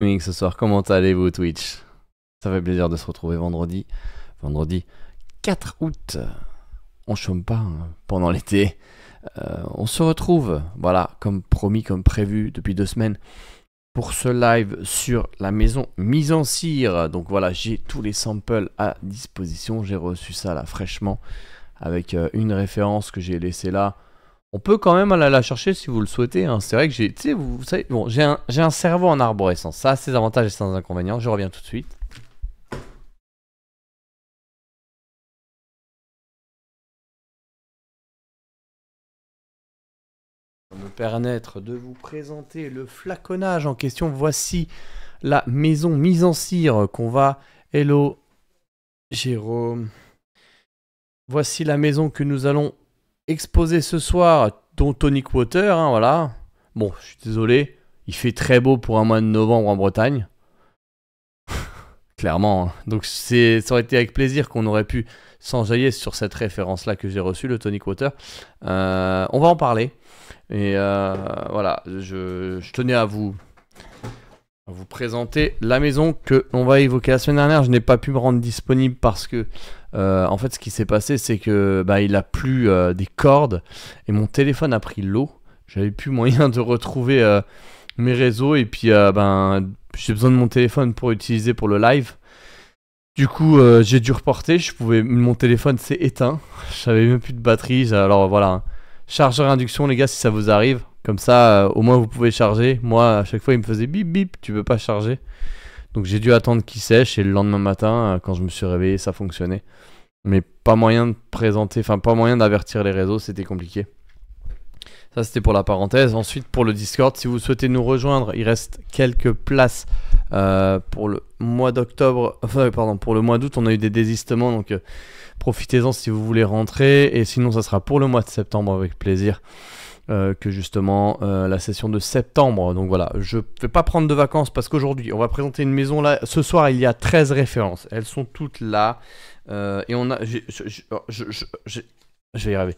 ce soir, comment allez-vous Twitch Ça fait plaisir de se retrouver vendredi, vendredi 4 août. On chôme pas hein, pendant l'été. Euh, on se retrouve, voilà, comme promis, comme prévu depuis deux semaines, pour ce live sur la maison mise en cire. Donc voilà, j'ai tous les samples à disposition. J'ai reçu ça là fraîchement avec euh, une référence que j'ai laissée là on peut quand même aller la chercher si vous le souhaitez. Hein. C'est vrai que j'ai, bon, j'ai un, cerveau en arborescence. Ça, ses avantages et ses inconvénients. Je reviens tout de suite. me permettre de vous présenter le flaconnage en question. Voici la maison mise en cire qu'on va. Hello, Jérôme. Voici la maison que nous allons exposé ce soir, ton tonic water, hein, voilà. Bon, je suis désolé, il fait très beau pour un mois de novembre en Bretagne. Clairement. Hein. Donc ça aurait été avec plaisir qu'on aurait pu s'enjailler sur cette référence-là que j'ai reçue, le tonic water. Euh, on va en parler. Et euh, voilà, je, tenais à vous, vous présenter la maison que l'on va évoquer la semaine dernière. Je n'ai pas pu me rendre disponible parce que euh, en fait, ce qui s'est passé, c'est que bah, il a plu euh, des cordes et mon téléphone a pris l'eau. J'avais plus moyen de retrouver euh, mes réseaux et puis ben j'ai besoin de mon téléphone pour utiliser pour le live. Du coup, j'ai dû reporter. Je pouvais, mon téléphone s'est éteint. J'avais même plus de batterie. Alors voilà, chargeur induction, les gars, si ça vous arrive. Comme ça, au moins vous pouvez charger. Moi, à chaque fois, il me faisait bip bip. Tu peux pas charger. Donc j'ai dû attendre qu'il sèche et le lendemain matin, euh, quand je me suis réveillé, ça fonctionnait. Mais pas moyen de présenter, enfin pas moyen d'avertir les réseaux, c'était compliqué. Ça c'était pour la parenthèse. Ensuite pour le Discord, si vous souhaitez nous rejoindre, il reste quelques places euh, pour le mois d'octobre, enfin euh, pardon, pour le mois d'août, on a eu des désistements, donc profitez-en si vous voulez rentrer. Et sinon ça sera pour le mois de septembre avec plaisir. Euh, que justement euh, la session de septembre. Donc voilà, je ne vais pas prendre de vacances parce qu'aujourd'hui, on va présenter une maison là. Ce soir, il y a 13 références. Elles sont toutes là. Euh, et on a. Oh, je, vais y arriver.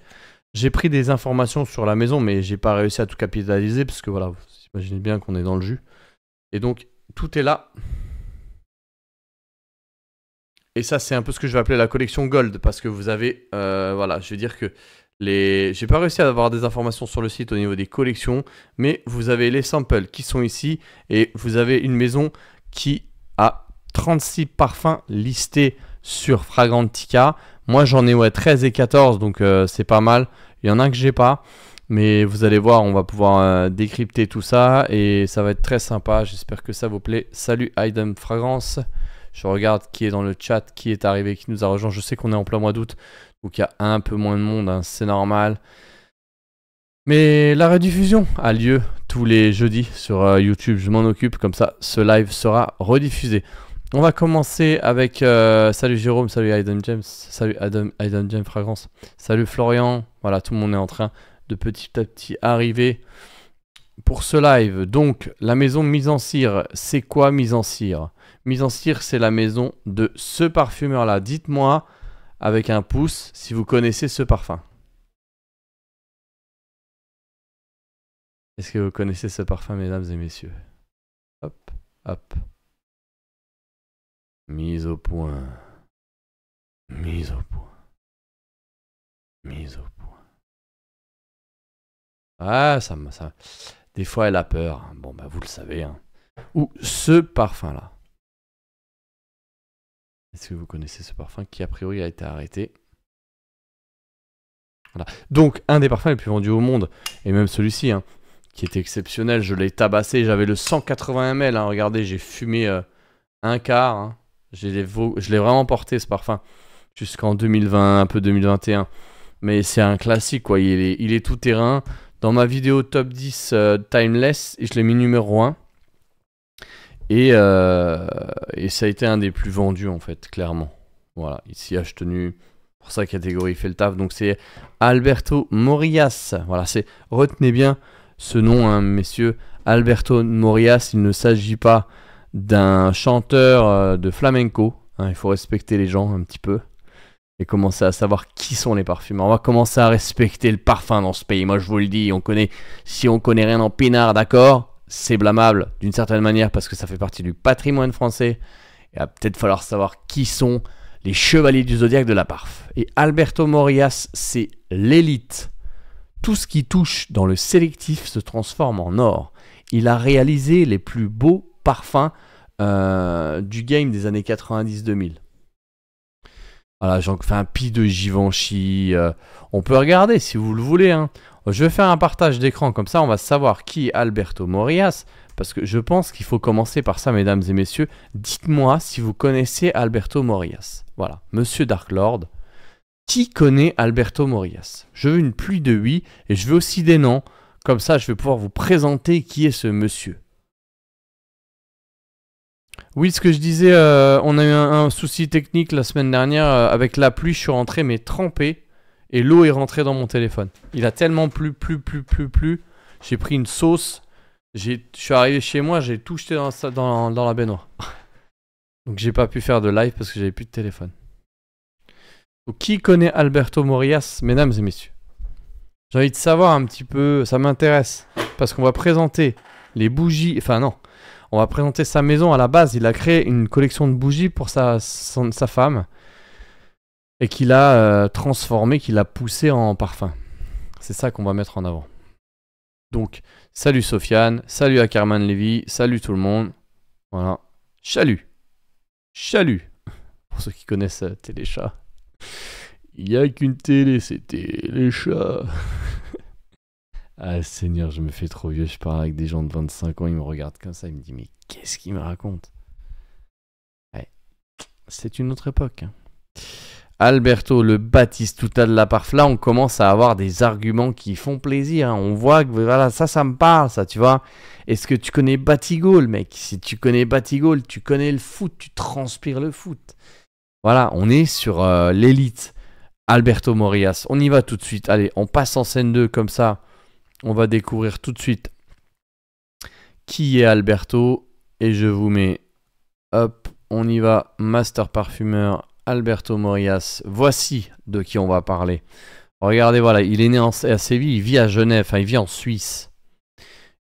J'ai pris des informations sur la maison, mais j'ai pas réussi à tout capitaliser parce que voilà, vous imaginez bien qu'on est dans le jus. Et donc, tout est là. Et ça, c'est un peu ce que je vais appeler la collection Gold, parce que vous avez, voilà, je vais dire que j'ai pas réussi à avoir des informations sur le site au niveau des collections, mais vous avez les samples qui sont ici et vous avez une maison qui a 36 parfums listés sur Fragrantica. Moi j'en ai ouais, 13 et 14 donc euh, c'est pas mal. Il y en a un que j'ai pas. Mais vous allez voir, on va pouvoir euh, décrypter tout ça et ça va être très sympa. J'espère que ça vous plaît. Salut Item Fragrance. Je regarde qui est dans le chat, qui est arrivé, qui nous a rejoint. Je sais qu'on est en plein mois d'août, ou qu'il y a un peu moins de monde, hein, c'est normal. Mais la rediffusion a lieu tous les jeudis sur euh, YouTube, je m'en occupe, comme ça ce live sera rediffusé. On va commencer avec euh, salut Jérôme, salut Aiden James, salut Adam, Aiden James Fragrance, salut Florian, voilà tout le monde est en train de petit à petit arriver pour ce live. Donc la maison mise en cire, c'est quoi mise en cire Mise en cire, c'est la maison de ce parfumeur là. Dites-moi avec un pouce si vous connaissez ce parfum. Est-ce que vous connaissez ce parfum, mesdames et messieurs Hop, hop. Mise au point. Mise au point. Mise au point. Ah, ça, ça. Des fois, elle a peur. Hein. Bon, bah, vous le savez. Hein. Ou ce parfum-là. Est-ce que vous connaissez ce parfum qui a priori a été arrêté Donc un des parfums les plus vendus au monde, et même celui-ci, hein, qui est exceptionnel, je l'ai tabassé, j'avais le 180 ml, hein. regardez, j'ai fumé euh, un quart, hein. je l'ai vraiment porté ce parfum, jusqu'en 2020, un peu 2021. Mais c'est un classique, quoi. Il est, tout terrain. Dans ma vidéo top 10 euh, Timeless, je l'ai mis numéro 1. Euh, et, ça a été un des plus vendus, en fait, clairement. Voilà, ici, H tenu. Pour sa catégorie, il fait le taf. Donc, c'est Alberto Morias. Voilà, c'est. Retenez bien ce nom, hein, messieurs. Alberto Morias, il ne s'agit pas d'un chanteur euh, de flamenco. Hein, il faut respecter les gens un petit peu et commencer à savoir qui sont les parfumeurs. On va commencer à respecter le parfum dans ce pays. Moi, je vous le dis, on connaît, si on connaît rien en pinard, d'accord c'est blâmable d'une certaine manière parce que ça fait partie du patrimoine français. Il va peut-être falloir savoir qui sont les chevaliers du zodiaque de la Parf. Et Alberto Morias, c'est l'élite. Tout ce qui touche dans le sélectif se transforme en or. Il a réalisé les plus beaux parfums euh, du game des années 90-2000. Voilà, j'en fais un pis de Givenchy. Euh, on peut regarder si vous le voulez. Hein. Je vais faire un partage d'écran, comme ça on va savoir qui est Alberto Morias. Parce que je pense qu'il faut commencer par ça, mesdames et messieurs. Dites-moi si vous connaissez Alberto Morias. Voilà, monsieur Dark Lord. Qui connaît Alberto Morias Je veux une pluie de oui et je veux aussi des noms. Comme ça, je vais pouvoir vous présenter qui est ce monsieur. Oui, ce que je disais, euh, on a eu un, souci technique la semaine dernière. Euh, avec la pluie, je suis rentré, mais trempé. Et l'eau est rentrée dans mon téléphone. Il a tellement plu, plu, plu, plu, plu. J'ai pris une sauce. Je suis arrivé chez moi, j'ai tout jeté dans, dans la baignoire. Donc j'ai pas pu faire de live parce que j'avais plus de téléphone. Donc, qui connaît Alberto Morias, mesdames et messieurs J'ai envie de savoir un petit peu, ça m'intéresse. Parce qu'on va présenter les bougies. Enfin, non on va présenter sa maison. À la base, il a créé une collection de bougies pour sa, femme et qu'il a euh, transformé, qu'il a poussé en parfum. C'est ça qu'on va mettre en avant. Donc, salut Sofiane, salut à Carmen Levy, salut tout le monde. Voilà. Chalut. Chalut. Pour ceux qui connaissent euh, Téléchat. Il n'y a qu'une télé, c'est Téléchat. Ah Seigneur, je me fais trop vieux, je parle avec des gens de 25 ans, ils me regardent comme ça, ils me disent mais qu'est-ce qu'ils me racontent ouais. C'est une autre époque. Hein. Alberto, le baptiste à de la Parf, là on commence à avoir des arguments qui font plaisir. Hein. On voit que voilà, ça, ça me parle, ça, tu vois. Est-ce que tu connais Batigol, mec Si tu connais Batigol, tu connais le foot, tu transpires le foot. Voilà, on est sur euh, l'élite. Alberto Morias, on y va tout de suite. Allez, on passe en scène 2 comme ça. On va découvrir tout de suite qui est Alberto. Et je vous mets, hop, on y va, Master Parfumeur Alberto Morias. Voici de qui on va parler. Regardez, voilà, il est né à Séville, il vit à Genève, enfin, il vit en Suisse.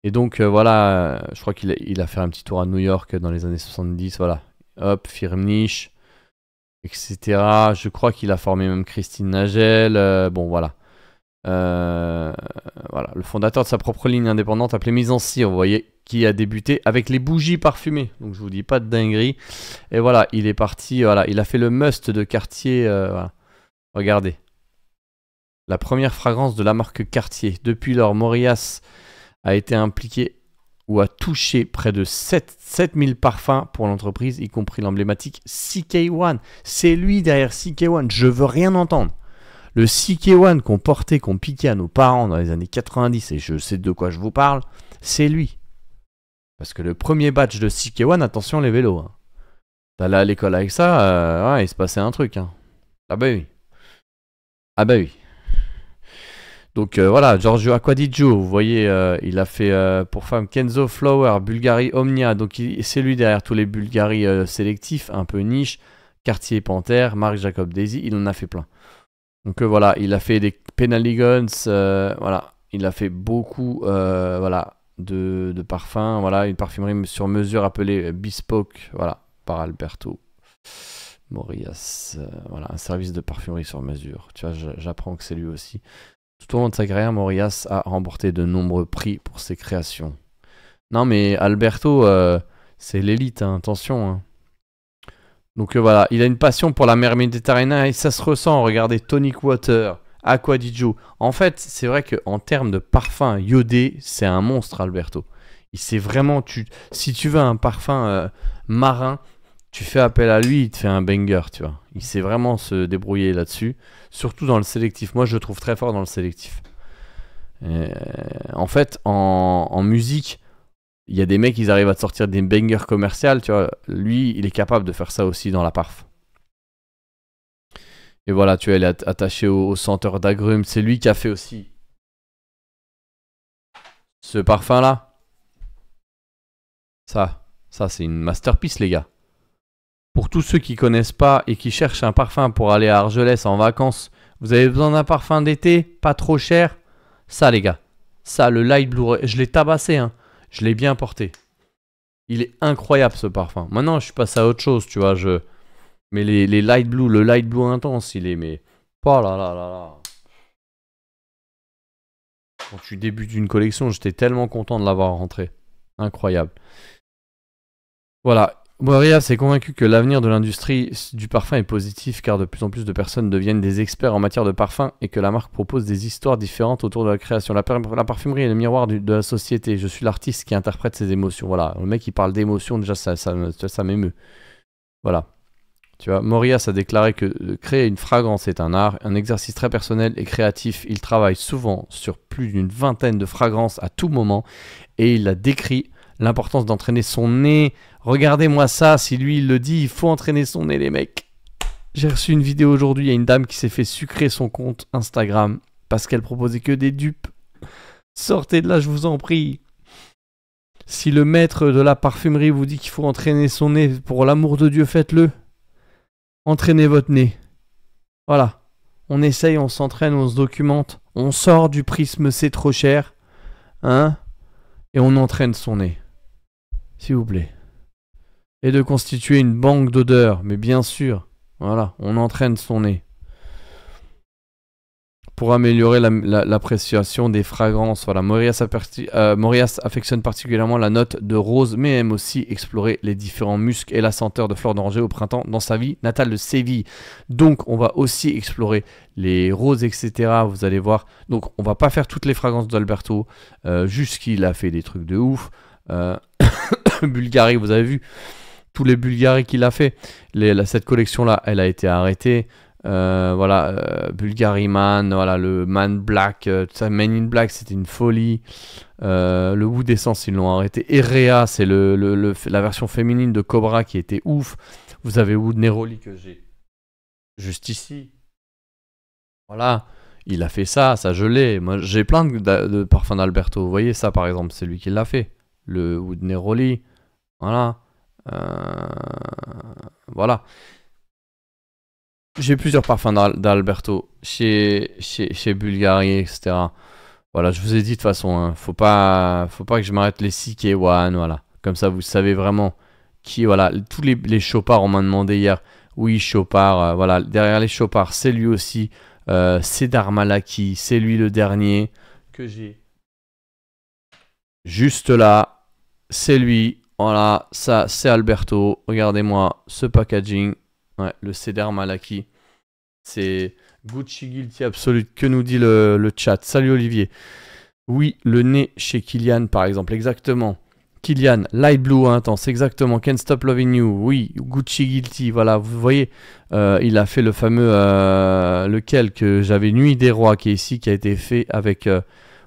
Et donc, euh, voilà, je crois qu'il a, fait un petit tour à New York dans les années 70, voilà. Hop, niche etc. Je crois qu'il a formé même Christine Nagel, euh, bon, voilà. Euh, voilà, le fondateur de sa propre ligne indépendante appelée Mise en Cire, vous voyez, qui a débuté avec les bougies parfumées. Donc je vous dis pas de dinguerie. Et voilà, il est parti, voilà, il a fait le must de Cartier. Euh, Regardez. La première fragrance de la marque Cartier. Depuis lors, Morias a été impliqué ou a touché près de 7, 7000 parfums pour l'entreprise, y compris l'emblématique CK1. C'est lui derrière CK1, je veux rien entendre. Le CK1 qu'on portait, qu'on piquait à nos parents dans les années 90, et je sais de quoi je vous parle, c'est lui. Parce que le premier batch de CK1, attention les vélos. Hein. T'allais à l'école avec ça, euh, il se passait un truc. Hein. Ah bah oui. Ah bah oui. Donc euh, voilà, Giorgio Aquadijo, vous voyez, euh, il a fait pour femme Kenzo Flower, Bulgarie Omnia, donc c'est lui derrière tous les Bulgaries sélectifs, un peu niche, Quartier Panthère, Marc Jacob Daisy, il en a fait plein. Donc euh, voilà, il a fait des Penaligons, euh, voilà, il a fait beaucoup, euh, voilà, de, parfums, voilà, une parfumerie sur mesure appelée Bespoke, voilà, par Alberto. Morias, voilà, un service de parfumerie sur mesure. Tu vois, j'apprends que c'est lui aussi. Tout au long de sa carrière, Morias a remporté de nombreux prix pour ses créations. Non, mais Alberto, c'est l'élite, hein. attention. Hein. Donc euh, voilà, il a une passion pour la mer Méditerranée et ça se ressent. Regardez Tonic Water, Aqua En fait, c'est vrai qu'en termes de parfum iodé, c'est un monstre, Alberto. Il sait vraiment, tu, si tu veux un parfum euh, marin, tu fais appel à lui, il te fait un banger, tu vois. Il sait vraiment se débrouiller là-dessus, surtout dans le sélectif. Moi, je le trouve très fort dans le sélectif. Euh, en fait, en musique, il y a des mecs, ils arrivent à te sortir des bangers commerciales, tu vois. Lui, il est capable de faire ça aussi dans la parf. Et voilà, tu vois, il est attaché au, senteur d'agrumes. C'est lui qui a fait aussi ce parfum-là. Ça, ça c'est une masterpiece, les gars. Pour tous ceux qui connaissent pas et qui cherchent un parfum pour aller à Argelès en vacances, vous avez besoin d'un parfum d'été, pas trop cher. Ça, les gars. Ça, le light blue, je l'ai tabassé, hein. Je l'ai bien porté. Il est incroyable ce parfum. Maintenant, je suis passé à autre chose, tu vois. Je... Mais les, light blue, le light blue intense, il est. Mais. Oh là là là là. Quand tu débutes une collection, j'étais tellement content de l'avoir rentré. Incroyable. Voilà. Moria s'est convaincu que l'avenir de l'industrie du parfum est positif car de plus en plus de personnes deviennent des experts en matière de parfum et que la marque propose des histoires différentes autour de la création. La, parfumerie est le miroir de la société. Je suis l'artiste qui interprète ses émotions. Voilà, le mec il parle d'émotions, déjà ça, m'émeut. Voilà. Tu vois, Moria a déclaré que euh, créer une fragrance est un art, un exercice très personnel et créatif. Il travaille souvent sur plus d'une vingtaine de fragrances à tout moment et il la décrit l'importance d'entraîner son nez. Regardez-moi ça, si lui il le dit, il faut entraîner son nez les mecs. J'ai reçu une vidéo aujourd'hui, il y a une dame qui s'est fait sucrer son compte Instagram parce qu'elle proposait que des dupes. Sortez de là, je vous en prie. Si le maître de la parfumerie vous dit qu'il faut entraîner son nez, pour l'amour de Dieu, faites-le. Entraînez votre nez. Voilà. On essaye, on s'entraîne, on se documente. On sort du prisme c'est trop cher. Hein Et on entraîne son nez. S'il vous plaît. Et de constituer une banque d'odeurs, mais bien sûr. Voilà, on entraîne son nez. Pour améliorer l'appréciation des fragrances, voilà, Morias, euh, affectionne particulièrement la note de rose, mais aime aussi explorer les différents muscles et la senteur de fleurs d'oranger au printemps dans sa vie natale de Séville. Donc, on va aussi explorer les roses, etc. Vous allez voir. Donc, on va pas faire toutes les fragrances d'Alberto, euh, jusqu'il a fait des trucs de ouf. Euh, Bulgarie, vous avez vu tous les Bulgaries qu'il a fait. la, cette collection-là, elle a été arrêtée. Euh, voilà, bulgarie euh, Bulgari Man, voilà, le Man Black, euh, Man in Black, c'était une folie. le Wood Essence, ils l'ont arrêté. Erea, c'est la version féminine de Cobra qui était ouf. Vous avez Wood Neroli que j'ai juste ici. Voilà, il a fait ça, ça je Moi, j'ai plein de, de parfums d'Alberto. Vous voyez ça, par exemple, c'est lui qui l'a fait le wood Voilà. Euh, voilà. J'ai plusieurs parfums d'Alberto chez, chez, chez, Bulgari, etc. Voilà, je vous ai dit de toute façon, hein, faut, pas, faut pas que je m'arrête les 6 voilà. Comme ça, vous savez vraiment qui, voilà. Tous les, les chopards, on m'a demandé hier, oui, Chopard, euh, voilà. Derrière les Chopards, c'est lui aussi, euh, c'est Darmalaki, c'est lui le dernier que j'ai. Juste là, c'est lui. Voilà, ça c'est Alberto. Regardez-moi ce packaging. Ouais, le Ceder Malaki. C'est Gucci Guilty Absolute. Que nous dit le, chat Salut Olivier. Oui, le nez chez Kylian par exemple. Exactement. Kylian, Light Blue intense, hein, exactement. Can't Stop Loving You, oui. Gucci Guilty, voilà. Vous voyez, euh, il a fait le fameux euh, lequel que j'avais Nuit des Rois qui est ici, qui a été fait avec euh,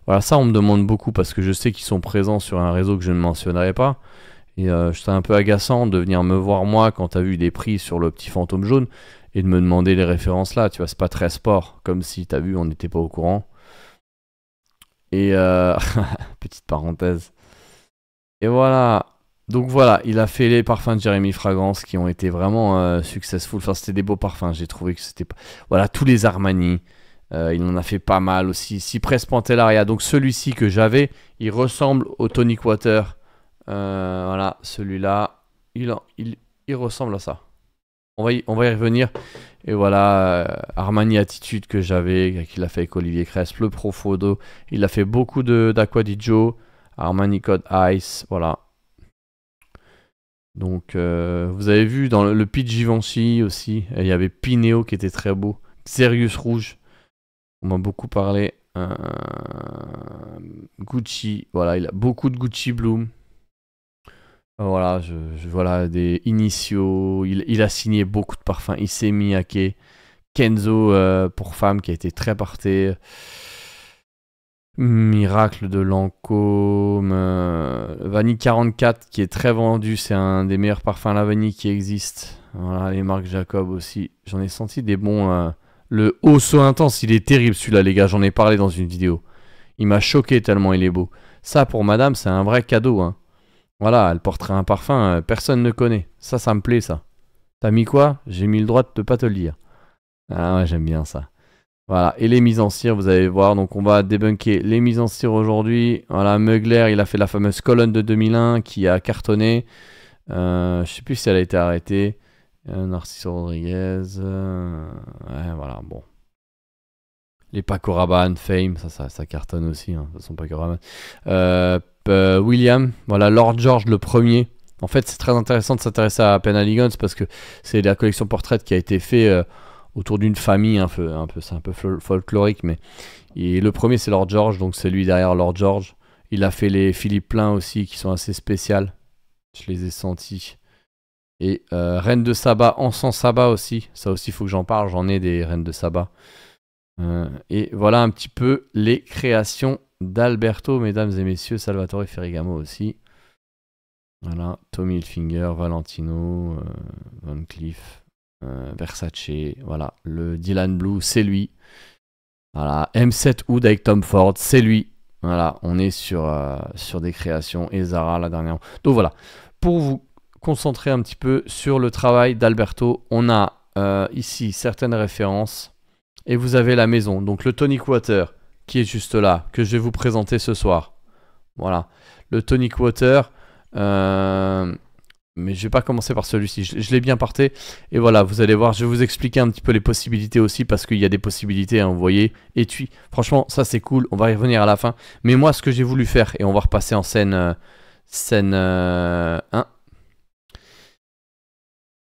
voilà, ça on me demande beaucoup parce que je sais qu'ils sont présents sur un réseau que je ne mentionnerai pas. Et euh, c'est un peu agaçant de venir me voir moi quand t'as vu des prix sur le petit fantôme jaune et de me demander les références là, tu vois, c'est pas très sport, comme si t'as vu on n'était pas au courant. Et euh, petite parenthèse. Et voilà. Donc voilà, il a fait les parfums de Jérémy Fragrance qui ont été vraiment euh, successful. Enfin, c'était des beaux parfums, j'ai trouvé que c'était pas. Voilà, tous les Armani. Euh, il en a fait pas mal aussi. Cypress Pantellaria, donc celui-ci que j'avais, il ressemble au Tonic Water. Euh, voilà, celui-là, il, il, ressemble à ça. On va y, on va y revenir. Et voilà, euh, Armani Attitude que j'avais, qu'il a fait avec Olivier Cresp, le Profodo. Il a fait beaucoup d'Aquadijo Armani Code Ice, voilà. Donc, vous avez vu dans le, le aussi, il y avait Pineo qui était très beau. Xerius Rouge, on m'a beaucoup parlé. Euh, Gucci, voilà, il a beaucoup de Gucci Bloom. Euh, voilà, je, voilà des initiaux. Il, a signé beaucoup de parfums. Il s'est mis à Kenzo euh, pour femme qui a été très porté. Miracle de Lancôme. vanille 44 qui est très vendu. C'est un des meilleurs parfums à la vanille qui existe. Voilà, les marques Jacob aussi. J'en ai senti des bons. Le haut intense, il est terrible celui-là, les gars, j'en ai parlé dans une vidéo. Il m'a choqué tellement il est beau. Ça, pour madame, c'est un vrai cadeau. Hein. Voilà, elle porterait un parfum, euh, personne ne connaît. Ça, ça me plaît, ça. T'as mis quoi J'ai mis le droit de ne pas te le dire. Ah ouais, j'aime bien ça. Voilà, et les mises en cire, vous allez voir. Donc, on va débunker les mises en cire aujourd'hui. Voilà, Mugler, il a fait la fameuse colonne de 2001 qui a cartonné. Je euh, je sais plus si elle a été arrêtée. Euh, Narciso Rodriguez. Euh, voilà, bon. Les Pacoraban Fame, ça, ça, ça, cartonne aussi. Hein, de euh, William, voilà, Lord George le premier. En fait, c'est très intéressant de s'intéresser à Penaligons parce que c'est la collection portrait qui a été faite autour d'une famille, un peu, un peu c'est un peu folklorique, mais et le premier c'est Lord George, donc c'est lui derrière Lord George. Il a fait les Philippe Plein aussi qui sont assez spéciales. Je les ai sentis. Et euh, Reine de Saba, Encens Saba aussi. Ça aussi, il faut que j'en parle. J'en ai des Reines de Saba. Euh, et voilà un petit peu les créations d'Alberto, mesdames et messieurs. Salvatore Ferrigamo aussi. Voilà, Tommy Hilfiger, Valentino, euh, Van Cleef, Versace. Voilà, le Dylan Blue, c'est lui. Voilà, M7 Hood avec Tom Ford, c'est lui. Voilà, on est sur, sur des créations. Et Zara, la dernière. Donc voilà, pour vous concentrer un petit peu sur le travail d'Alberto. On a euh, ici certaines références et vous avez la maison. Donc le tonic water qui est juste là, que je vais vous présenter ce soir. Voilà, le tonic water. Euh, mais je vais pas commencer par celui-ci, je, l'ai bien parté. Et voilà, vous allez voir, je vais vous expliquer un petit peu les possibilités aussi, parce qu'il y a des possibilités, hein, vous voyez. Étui, franchement, ça c'est cool, on va y revenir à la fin. Mais moi, ce que j'ai voulu faire, et on va repasser en scène, euh, scène 1,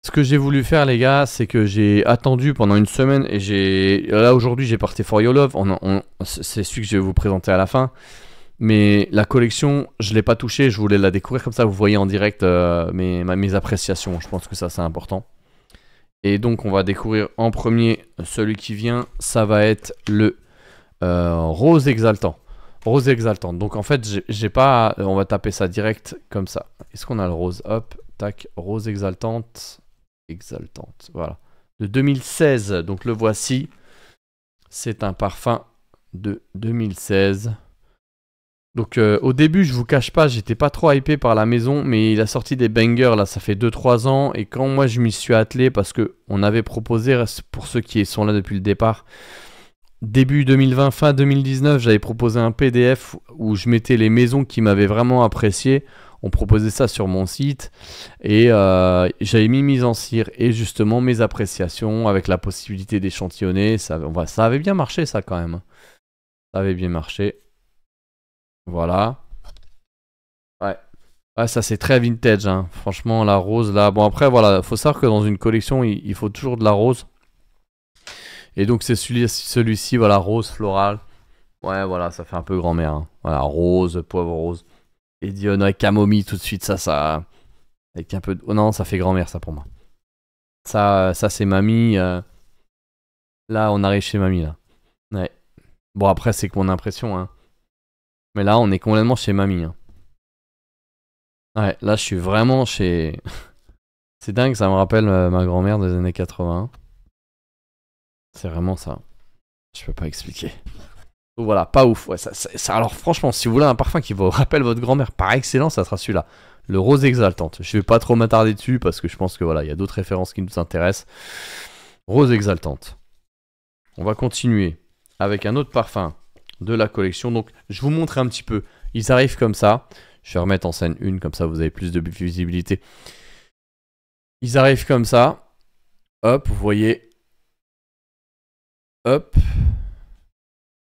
ce que j'ai voulu faire, les gars, c'est que j'ai attendu pendant une semaine et j'ai. Là, aujourd'hui, j'ai porté For Your Love. C'est celui que je vais vous présenter à la fin. Mais la collection, je ne l'ai pas touchée. Je voulais la découvrir comme ça. Vous voyez en direct euh, mes, appréciations. Je pense que ça, c'est important. Et donc, on va découvrir en premier celui qui vient. Ça va être le euh, Rose Exaltant. Rose Exaltant. Donc, en fait, j'ai pas. On va taper ça direct comme ça. Est-ce qu'on a le rose Hop, tac, Rose Exaltante exaltante. Voilà. De 2016, donc le voici. C'est un parfum de 2016. Donc euh, au début, je vous cache pas, j'étais pas trop hypé par la maison, mais il a sorti des bangers là, ça fait 2-3 ans, et quand moi je m'y suis attelé, parce que on avait proposé, pour ceux qui sont là depuis le départ, début 2020, fin 2019, j'avais proposé un PDF où je mettais les maisons qui m'avaient vraiment apprécié on proposait ça sur mon site et euh, j'avais mis mise en cire et justement mes appréciations avec la possibilité d'échantillonner. Ça, avait bien marché ça quand même. Ça avait bien marché. Voilà. Ouais. ça c'est très vintage. Hein. Franchement, la rose là. Bon, après, voilà, faut savoir que dans une collection, il, faut toujours de la rose. Et donc, c'est celui-ci, voilà, rose florale. Ouais, voilà, ça fait un peu grand-mère. Hein. Voilà, rose, poivre rose. Et a oh avec camomille tout de suite, ça, ça. Avec un peu de. Oh non, ça fait grand-mère, ça pour moi. Ça, ça c'est mamie. Euh, là, on arrive chez mamie, là. Ouais. Bon, après, c'est que mon impression, hein. Mais là, on est complètement chez mamie. Hein. Ouais, là, je suis vraiment chez. c'est dingue, ça me rappelle euh, ma grand-mère des années 80. C'est vraiment ça. Je peux pas expliquer voilà, pas ouf. alors franchement, si vous voulez un parfum qui vous rappelle votre grand-mère par excellence, ça sera celui-là. Le rose exaltante. Je ne vais pas trop m'attarder dessus parce que je pense que voilà, il y a d'autres références qui nous intéressent. Rose exaltante. On va continuer avec un autre parfum de la collection. Donc je vous montre un petit peu. Ils arrivent comme ça. Je vais remettre en scène une, comme ça vous avez plus de visibilité. Ils arrivent comme ça. Hop, vous voyez. Hop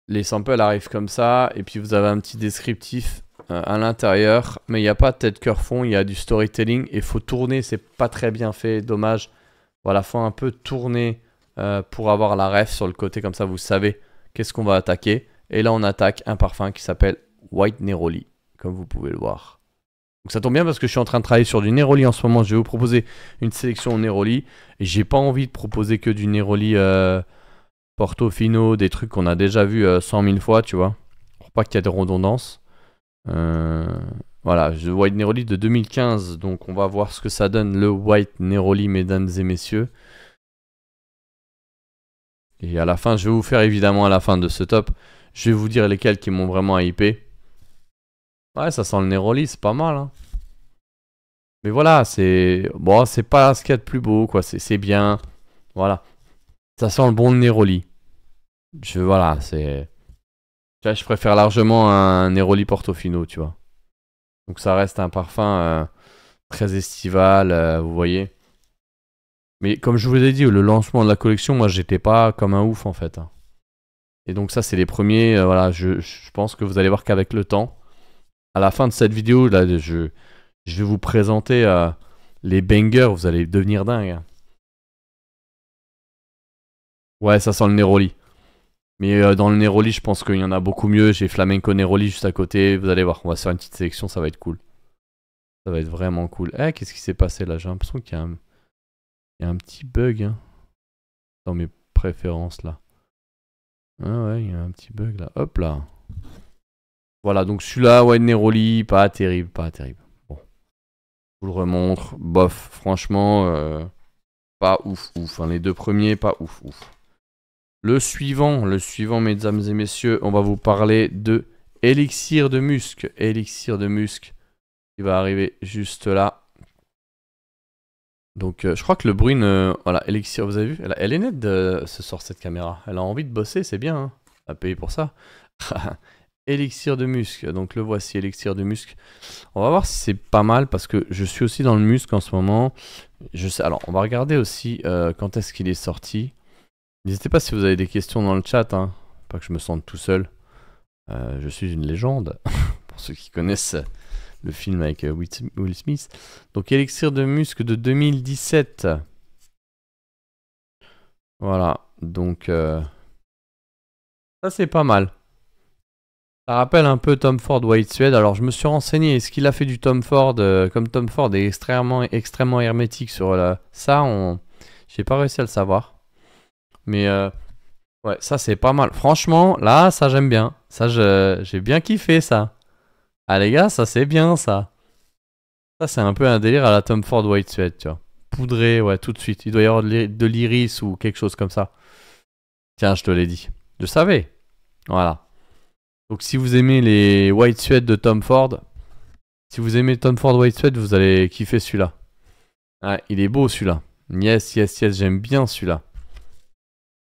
les samples arrivent comme ça, et puis vous avez un petit descriptif euh, à l'intérieur, mais il n'y a pas tête cœur fond, il y a du storytelling, et faut tourner, c'est pas très bien fait, dommage. Voilà, faut un peu tourner euh, pour avoir la ref sur le côté, comme ça vous savez qu'est-ce qu'on va attaquer. Et là on attaque un parfum qui s'appelle White Neroli, comme vous pouvez le voir. Donc ça tombe bien parce que je suis en train de travailler sur du Neroli en ce moment, je vais vous proposer une sélection Neroli, et j'ai pas envie de proposer que du Neroli... Euh, Portofino, des trucs qu'on a déjà vu 100 000 fois, tu vois. Pour pas qu'il y ait de redondances. Euh, voilà, le White Neroli de 2015. Donc on va voir ce que ça donne, le White Neroli, mesdames et messieurs. Et à la fin, je vais vous faire évidemment à la fin de ce top, je vais vous dire lesquels qui m'ont vraiment hypé. Ouais, ça sent le Neroli, c'est pas mal. Hein. Mais voilà, c'est bon, c'est pas ce qu'il y a de plus beau, quoi. C'est bien, voilà. Ça sent le bon Neroli je voilà, c'est je préfère largement un Neroli Portofino, tu vois. Donc ça reste un parfum euh, très estival, euh, vous voyez. Mais comme je vous ai dit, le lancement de la collection, moi j'étais pas comme un ouf en fait. Hein. Et donc ça c'est les premiers, euh, voilà, je, pense que vous allez voir qu'avec le temps, à la fin de cette vidéo, là, je, je vais vous présenter les bangers, vous allez devenir dingue. Hein. Ouais, ça sent le Neroli. Mais euh, dans le Neroli, je pense qu'il y en a beaucoup mieux. J'ai Flamenco Neroli juste à côté. Vous allez voir, on va se faire une petite sélection, ça va être cool. Ça va être vraiment cool. Eh, qu'est-ce qui s'est passé là J'ai l'impression qu'il y, un... a un petit bug hein. dans mes préférences là. Ah ouais, il y a un petit bug là. Hop là. Voilà, donc celui-là, ouais, Neroli, pas terrible, pas terrible. Bon. Je vous le remontre. Bof, franchement, euh, pas ouf, ouf. Hein. Les deux premiers, pas ouf, ouf. Le suivant, le suivant, mesdames et messieurs, on va vous parler de Élixir de Musc. Elixir de Musc qui va arriver juste là. Donc euh, je crois que le bruit euh, voilà, Elixir, vous avez vu elle, est nette de ce sort cette caméra. Elle a envie de bosser, c'est bien. à hein. payer pour ça. Elixir de musc. Donc le voici, Elixir de musc. On va voir si c'est pas mal parce que je suis aussi dans le musc en ce moment. Je sais, alors on va regarder aussi euh, quand est-ce qu'il est sorti. N'hésitez pas si vous avez des questions dans le chat, hein. pas que je me sente tout seul. Euh, je suis une légende, pour ceux qui connaissent le film avec euh, Will Smith. Donc Elixir de musc de 2017. Voilà, donc euh, ça c'est pas mal. Ça rappelle un peu Tom Ford White Suede. Alors je me suis renseigné, est-ce qu'il a fait du Tom Ford Comme Tom Ford est extrêmement, extrêmement hermétique sur ça, on... j'ai pas réussi à le savoir. Mais euh, ouais, ça c'est pas mal. Franchement, là, ça j'aime bien. Ça, j'ai bien kiffé ça. Ah les gars, ça c'est bien ça. Ça c'est un peu un délire à la Tom Ford White Suede, tu vois. Poudré, ouais, tout de suite. Il doit y avoir de l'iris ou quelque chose comme ça. Tiens, je te l'ai dit. Je savais. Voilà. Donc si vous aimez les White Suede de Tom Ford, si vous aimez Tom Ford White Suede, vous allez kiffer celui-là. Ah, il est beau celui-là. Yes, yes, yes, j'aime bien celui-là.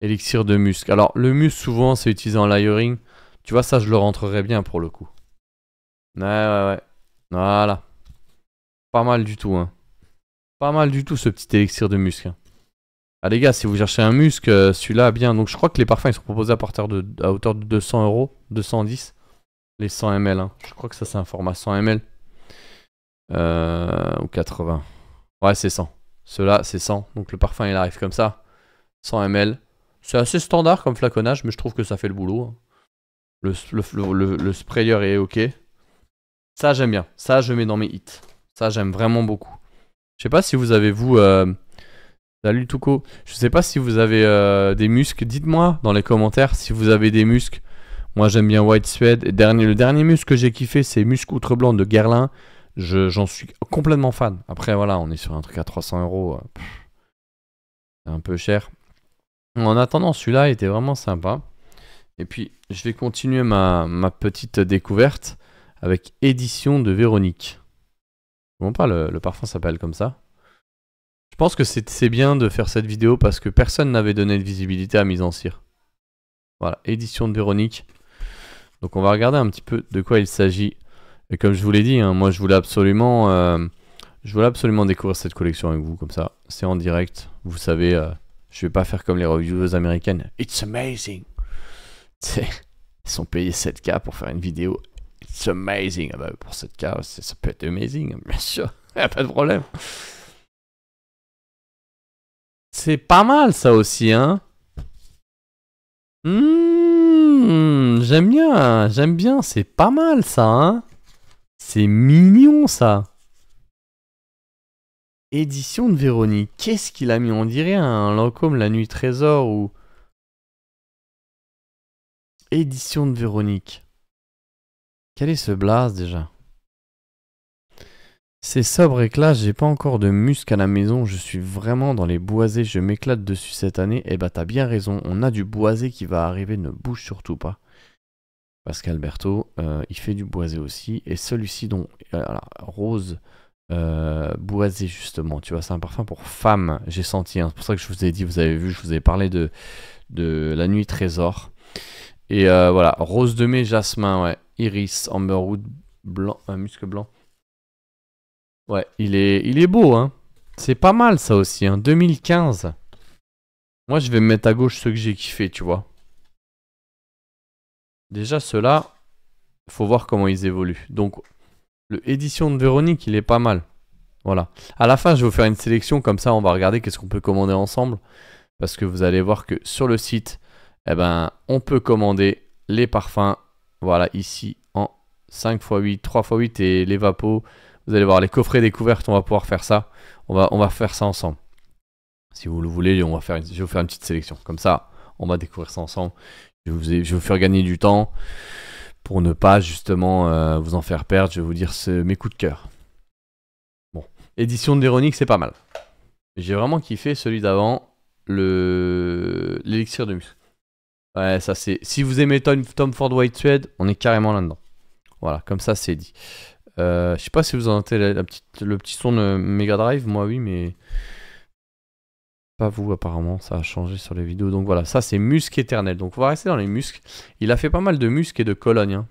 Élixir de musc. Alors, le musc, souvent, c'est utilisé en layering. Tu vois, ça, je le rentrerai bien pour le coup. Ouais, ouais, ouais. Voilà. Pas mal du tout, hein. Pas mal du tout, ce petit élixir de musc. Hein. Ah, les gars, si vous cherchez un musc, euh, celui-là, bien. Donc, je crois que les parfums, ils sont proposés à, partir de, à hauteur de 200 euros, 210. Les 100 ml, hein. Je crois que ça, c'est un format 100 ml. Euh, ou 80. Ouais, c'est 100. Ceux-là, c'est 100. Donc, le parfum, il arrive comme ça. 100 ml. C'est assez standard comme flaconnage, mais je trouve que ça fait le boulot. Hein. Le, sprayer est ok. Ça, j'aime bien. Ça, je mets dans mes hits. Ça, j'aime vraiment beaucoup. Je sais pas si vous avez, vous... Euh, salut Touko. Je sais pas si vous avez euh, des muscles. Dites-moi dans les commentaires si vous avez des muscles. Moi, j'aime bien White Suede. Et dernier, le dernier muscle que j'ai kiffé, c'est Musc Outre Blanc de Guerlain. J'en suis complètement fan. Après, voilà, on est sur un truc à 300 euros. Euh, c'est un peu cher. En attendant, celui-là était vraiment sympa. Et puis, je vais continuer ma, petite découverte avec Édition de Véronique. Comment pas le, parfum s'appelle comme ça Je pense que c'est bien de faire cette vidéo parce que personne n'avait donné de visibilité à Mise en Cire. Voilà, Édition de Véronique. Donc on va regarder un petit peu de quoi il s'agit. Et comme je vous l'ai dit, hein, moi je voulais absolument... Euh, je voulais absolument découvrir cette collection avec vous, comme ça, c'est en direct. Vous savez, euh, je vais pas faire comme les reviewers américaines. It's amazing. ils sont payés 7K pour faire une vidéo. It's amazing. Ah bah, pour 7K, ça peut être amazing, hein, bien sûr. Y a pas de problème. C'est pas mal ça aussi, hein. Hum, j'aime bien, j'aime bien. C'est pas mal ça, hein. C'est mignon ça édition de Véronique. Qu'est-ce qu'il a mis On dirait un Lancôme La Nuit Trésor ou. Édition de Véronique. Quel est ce blaze déjà C'est sobre éclat. j'ai pas encore de musc à la maison, je suis vraiment dans les boisés, je m'éclate dessus cette année. Eh bah t'as bien raison, on a du boisé qui va arriver, ne bouge surtout pas. Parce qu'Alberto, euh, il fait du boisé aussi, et celui-ci dont. Euh, Rose. Euh, boisé justement, tu vois, c'est un parfum pour femme, j'ai senti, hein. c'est pour ça que je vous ai dit, vous avez vu, je vous ai parlé de, de la nuit trésor. Et euh, voilà, rose de mai, jasmin, ouais, iris, amberwood, blanc, un euh, muscle blanc. Ouais, il est, il est beau, hein. C'est pas mal ça aussi, hein, 2015. Moi, je vais mettre à gauche ceux que j'ai kiffé, tu vois. Déjà, ceux-là, faut voir comment ils évoluent. Donc, le édition de Véronique, il est pas mal. Voilà. À la fin, je vais vous faire une sélection, comme ça on va regarder qu'est-ce qu'on peut commander ensemble. Parce que vous allez voir que sur le site, eh ben, on peut commander les parfums. Voilà, ici en 5x8, 3x8 et les vapeaux Vous allez voir les coffrets découvertes, on va pouvoir faire ça. On va, on va faire ça ensemble. Si vous le voulez, on va faire je vais vous faire une petite sélection. Comme ça, on va découvrir ça ensemble. Je, je vais vous faire gagner du temps pour ne pas justement euh, vous en faire perdre, je vais vous dire mes coups de cœur. Bon, édition de c'est pas mal. J'ai vraiment kiffé celui d'avant, le l'élixir de muscle. Ouais, ça c'est. Si vous aimez Tom, Ford White Suede, on est carrément là-dedans. Voilà, comme ça c'est dit. Euh, je sais pas si vous entendez le petit son de Mega Drive, moi oui, mais pas vous, apparemment, ça a changé sur les vidéos. Donc voilà, ça c'est musc éternel. Donc on va rester dans les musques. Il a fait pas mal de musc et de colonnes. Hein.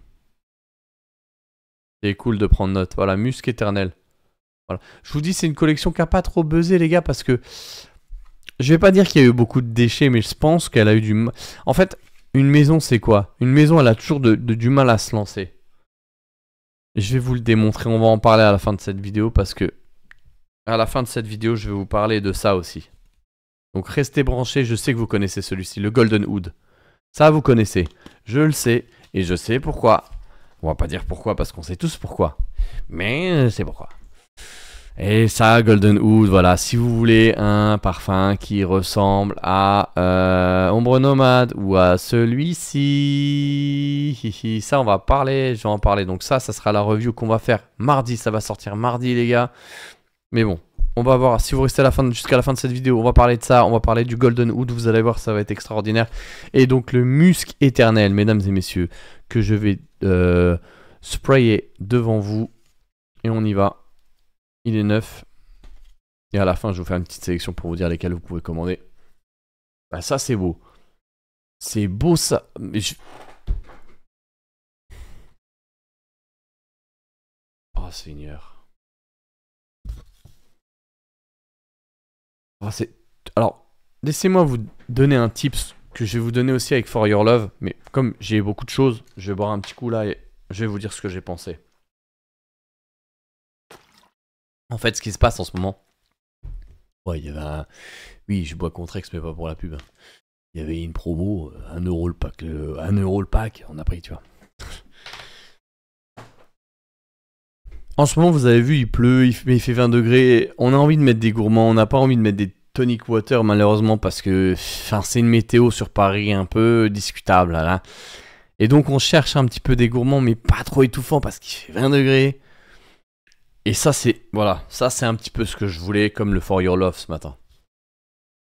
C'est cool de prendre note. Voilà, musc éternel. Voilà. Je vous dis, c'est une collection qui n'a pas trop buzzé, les gars, parce que je vais pas dire qu'il y a eu beaucoup de déchets, mais je pense qu'elle a eu du mal. En fait, une maison, c'est quoi Une maison, elle a toujours du mal à se lancer. Je vais vous le démontrer, on va en parler à la fin de cette vidéo parce que à la fin de cette vidéo, je vais vous parler de ça aussi. Donc restez branchés, je sais que vous connaissez celui-ci, le Golden Hood. Ça, vous connaissez. Je le sais, et je sais pourquoi. On va pas dire pourquoi, parce qu'on sait tous pourquoi. Mais euh, c'est pourquoi. Et ça, Golden Hood, voilà, si vous voulez un parfum qui ressemble à euh, Ombre Nomade ou à celui-ci, ça on va parler, je vais en parler. Donc ça, ça sera la review qu'on va faire mardi, ça va sortir mardi les gars. Mais bon, on va voir, si vous restez jusqu'à la fin de cette vidéo, on va parler de ça, on va parler du Golden Hood, vous allez voir, ça va être extraordinaire. Et donc le musc éternel, mesdames et messieurs, que je vais euh, sprayer devant vous. Et on y va. Il est neuf. Et à la fin, je vous fais une petite sélection pour vous dire lesquels vous pouvez commander. Bah ça, c'est beau. C'est beau ça. Oh Seigneur. Ah, Alors, laissez-moi vous donner un tips que je vais vous donner aussi avec For Your Love. Mais comme j'ai beaucoup de choses, je vais boire un petit coup là et je vais vous dire ce que j'ai pensé. En fait, ce qui se passe en ce moment. Ouais, il y Oui, je bois Contrex, mais pas pour la pub. Il y avait une promo, euh, un euro pack. Euh, euro le pack, on a pris, tu vois. En ce moment, vous avez vu, il pleut, il fait, 20 degrés. On a envie de mettre des gourmands, on n'a pas envie de mettre des tonic water malheureusement parce que c'est une météo sur Paris un peu discutable là. Et donc on cherche un petit peu des gourmands mais pas trop étouffants parce qu'il fait 20 degrés. Et ça c'est voilà, ça c'est un petit peu ce que je voulais comme le For Your Love ce matin.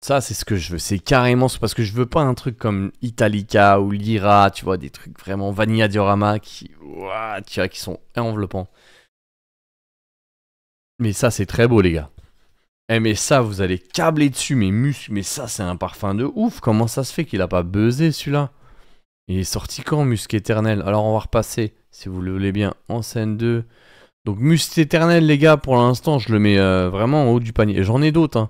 Ça c'est ce que je veux, c'est carrément parce que je veux pas un truc comme Italica ou Lira, tu vois des trucs vraiment vanilla diorama qui qui sont enveloppants. Mais ça, c'est très beau, les gars. Eh, mais ça, vous allez câbler dessus, mes muscles. Mais ça, c'est un parfum de ouf. Comment ça se fait qu'il a pas buzzé, celui-là Il est sorti quand, musc éternel Alors, on va repasser, si vous le voulez bien, en scène 2. Donc, musc éternel, les gars, pour l'instant, je le mets euh, vraiment en haut du panier. Et j'en ai d'autres, hein.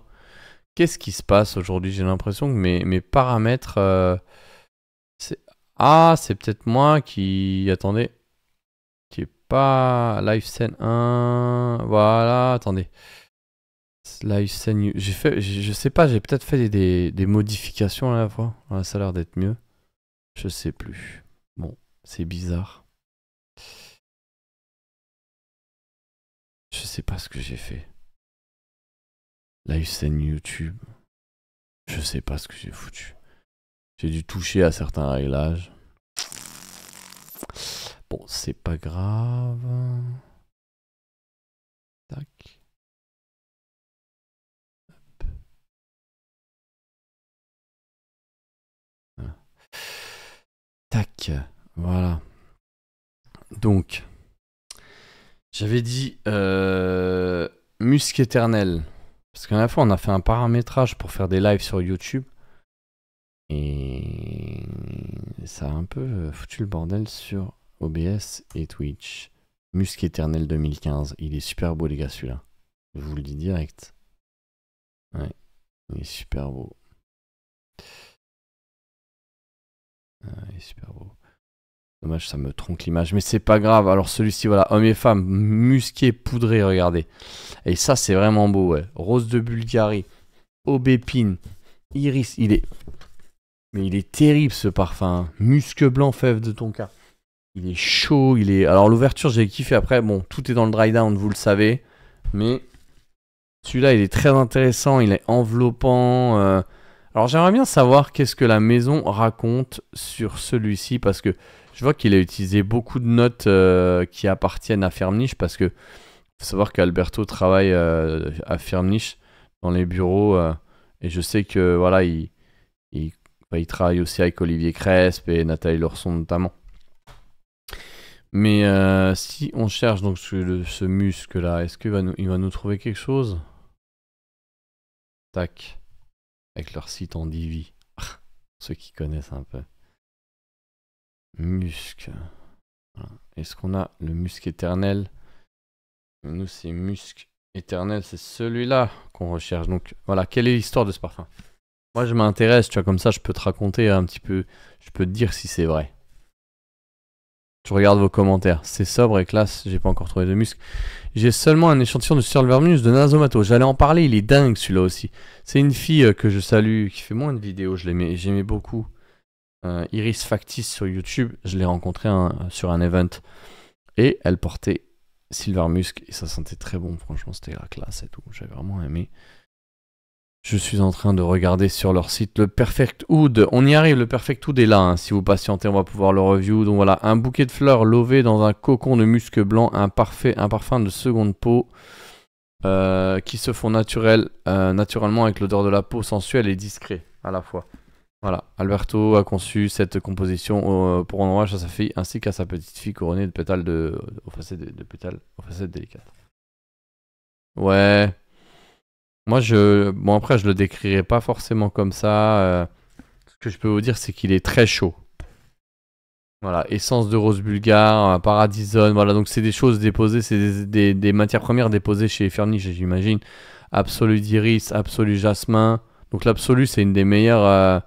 Qu'est-ce qui se passe aujourd'hui J'ai l'impression que mes, mes paramètres... Euh, ah, c'est peut-être moi qui... Attendez live scène 1. Voilà, attendez. Live scène. J'ai fait, je sais pas, j'ai peut-être fait des, des, modifications à la fois. ça a l'air d'être mieux. Je sais plus. Bon, c'est bizarre. Je sais pas ce que j'ai fait. Live scène YouTube. Je sais pas ce que j'ai foutu. J'ai dû toucher à certains réglages c'est pas grave. Tac. Voilà. Tac. Voilà. Donc, j'avais dit euh, musc éternel. Parce qu'à la fois, on a fait un paramétrage pour faire des lives sur YouTube. Et ça a un peu foutu le bordel sur OBS et Twitch. Musque éternel 2015. Il est super beau, les gars, celui-là. Je vous le dis direct. Ouais, il est super beau. il est super beau. Dommage, ça me tronque l'image, mais c'est pas grave. Alors celui-ci, voilà, homme et femme musqué poudré. regardez. Et ça, c'est vraiment beau, ouais. Rose de Bulgarie, aubépine, iris, il est... Mais il est terrible ce parfum. Hein. Musque blanc, fève de ton cas. Il est chaud, il est. Alors l'ouverture j'ai kiffé. Après, bon, tout est dans le dry down, vous le savez. Mais celui-là, il est très intéressant, il est enveloppant. Euh. Alors j'aimerais bien savoir qu'est-ce que la maison raconte sur celui-ci, parce que je vois qu'il a utilisé beaucoup de notes euh, qui appartiennent à Firmnich, parce que faut savoir qu'Alberto travaille euh, à Firmnich dans les bureaux, et je sais que voilà, il, bah, travaille aussi avec Olivier Cresp et Nathalie Lorson notamment. Mais euh, si on cherche donc ce, muscle là, est-ce qu'il va, nous, trouver quelque chose Tac. Avec leur site en Divi. Ceux qui connaissent un peu. Musc. Est-ce qu'on a le musc éternel Nous, c'est musc éternel, c'est celui-là qu'on recherche. Donc voilà, quelle est l'histoire de ce parfum Moi, je m'intéresse, tu vois, comme ça, je peux te raconter un petit peu, je peux te dire si c'est vrai. Je regarde vos commentaires. C'est sobre et classe, j'ai pas encore trouvé de muscle. J'ai seulement un échantillon de Silvermus, de Nazomato, J'allais en parler, il est dingue celui-là aussi. C'est une fille euh, que je salue, qui fait moins de vidéos, je l'aimais, j'aimais beaucoup. Euh, Iris Factis sur YouTube, je l'ai rencontrée hein, sur un event. Et elle portait Silvermusc et ça sentait très bon, franchement c'était la classe et tout, j'avais vraiment aimé. Je suis en train de regarder sur leur site le Perfect Hood. On y arrive, le Perfect Hood est là. Hein. Si vous patientez, on va pouvoir le review. Donc voilà, un bouquet de fleurs lové dans un cocon de musc blanc, un, parfait, un parfum de seconde peau euh, qui se font naturel, euh, naturellement avec l'odeur de la peau sensuelle et discret à la fois. Voilà, Alberto a conçu cette composition euh, pour rendre hommage à sa fille ainsi qu'à sa petite fille couronnée de pétales de, de, de pétales, aux facettes délicates. Ouais, moi, je. Bon, après, je le décrirai pas forcément comme ça. Euh. ce que je peux vous dire, c'est qu'il est très chaud. Voilà, essence de rose bulgare, euh, paradisone, voilà, donc c'est des choses déposées, c'est des, matières premières déposées chez Ferni, j'imagine. Absolu d'iris, absolu jasmin. Donc l'absolu, c'est une des meilleures euh,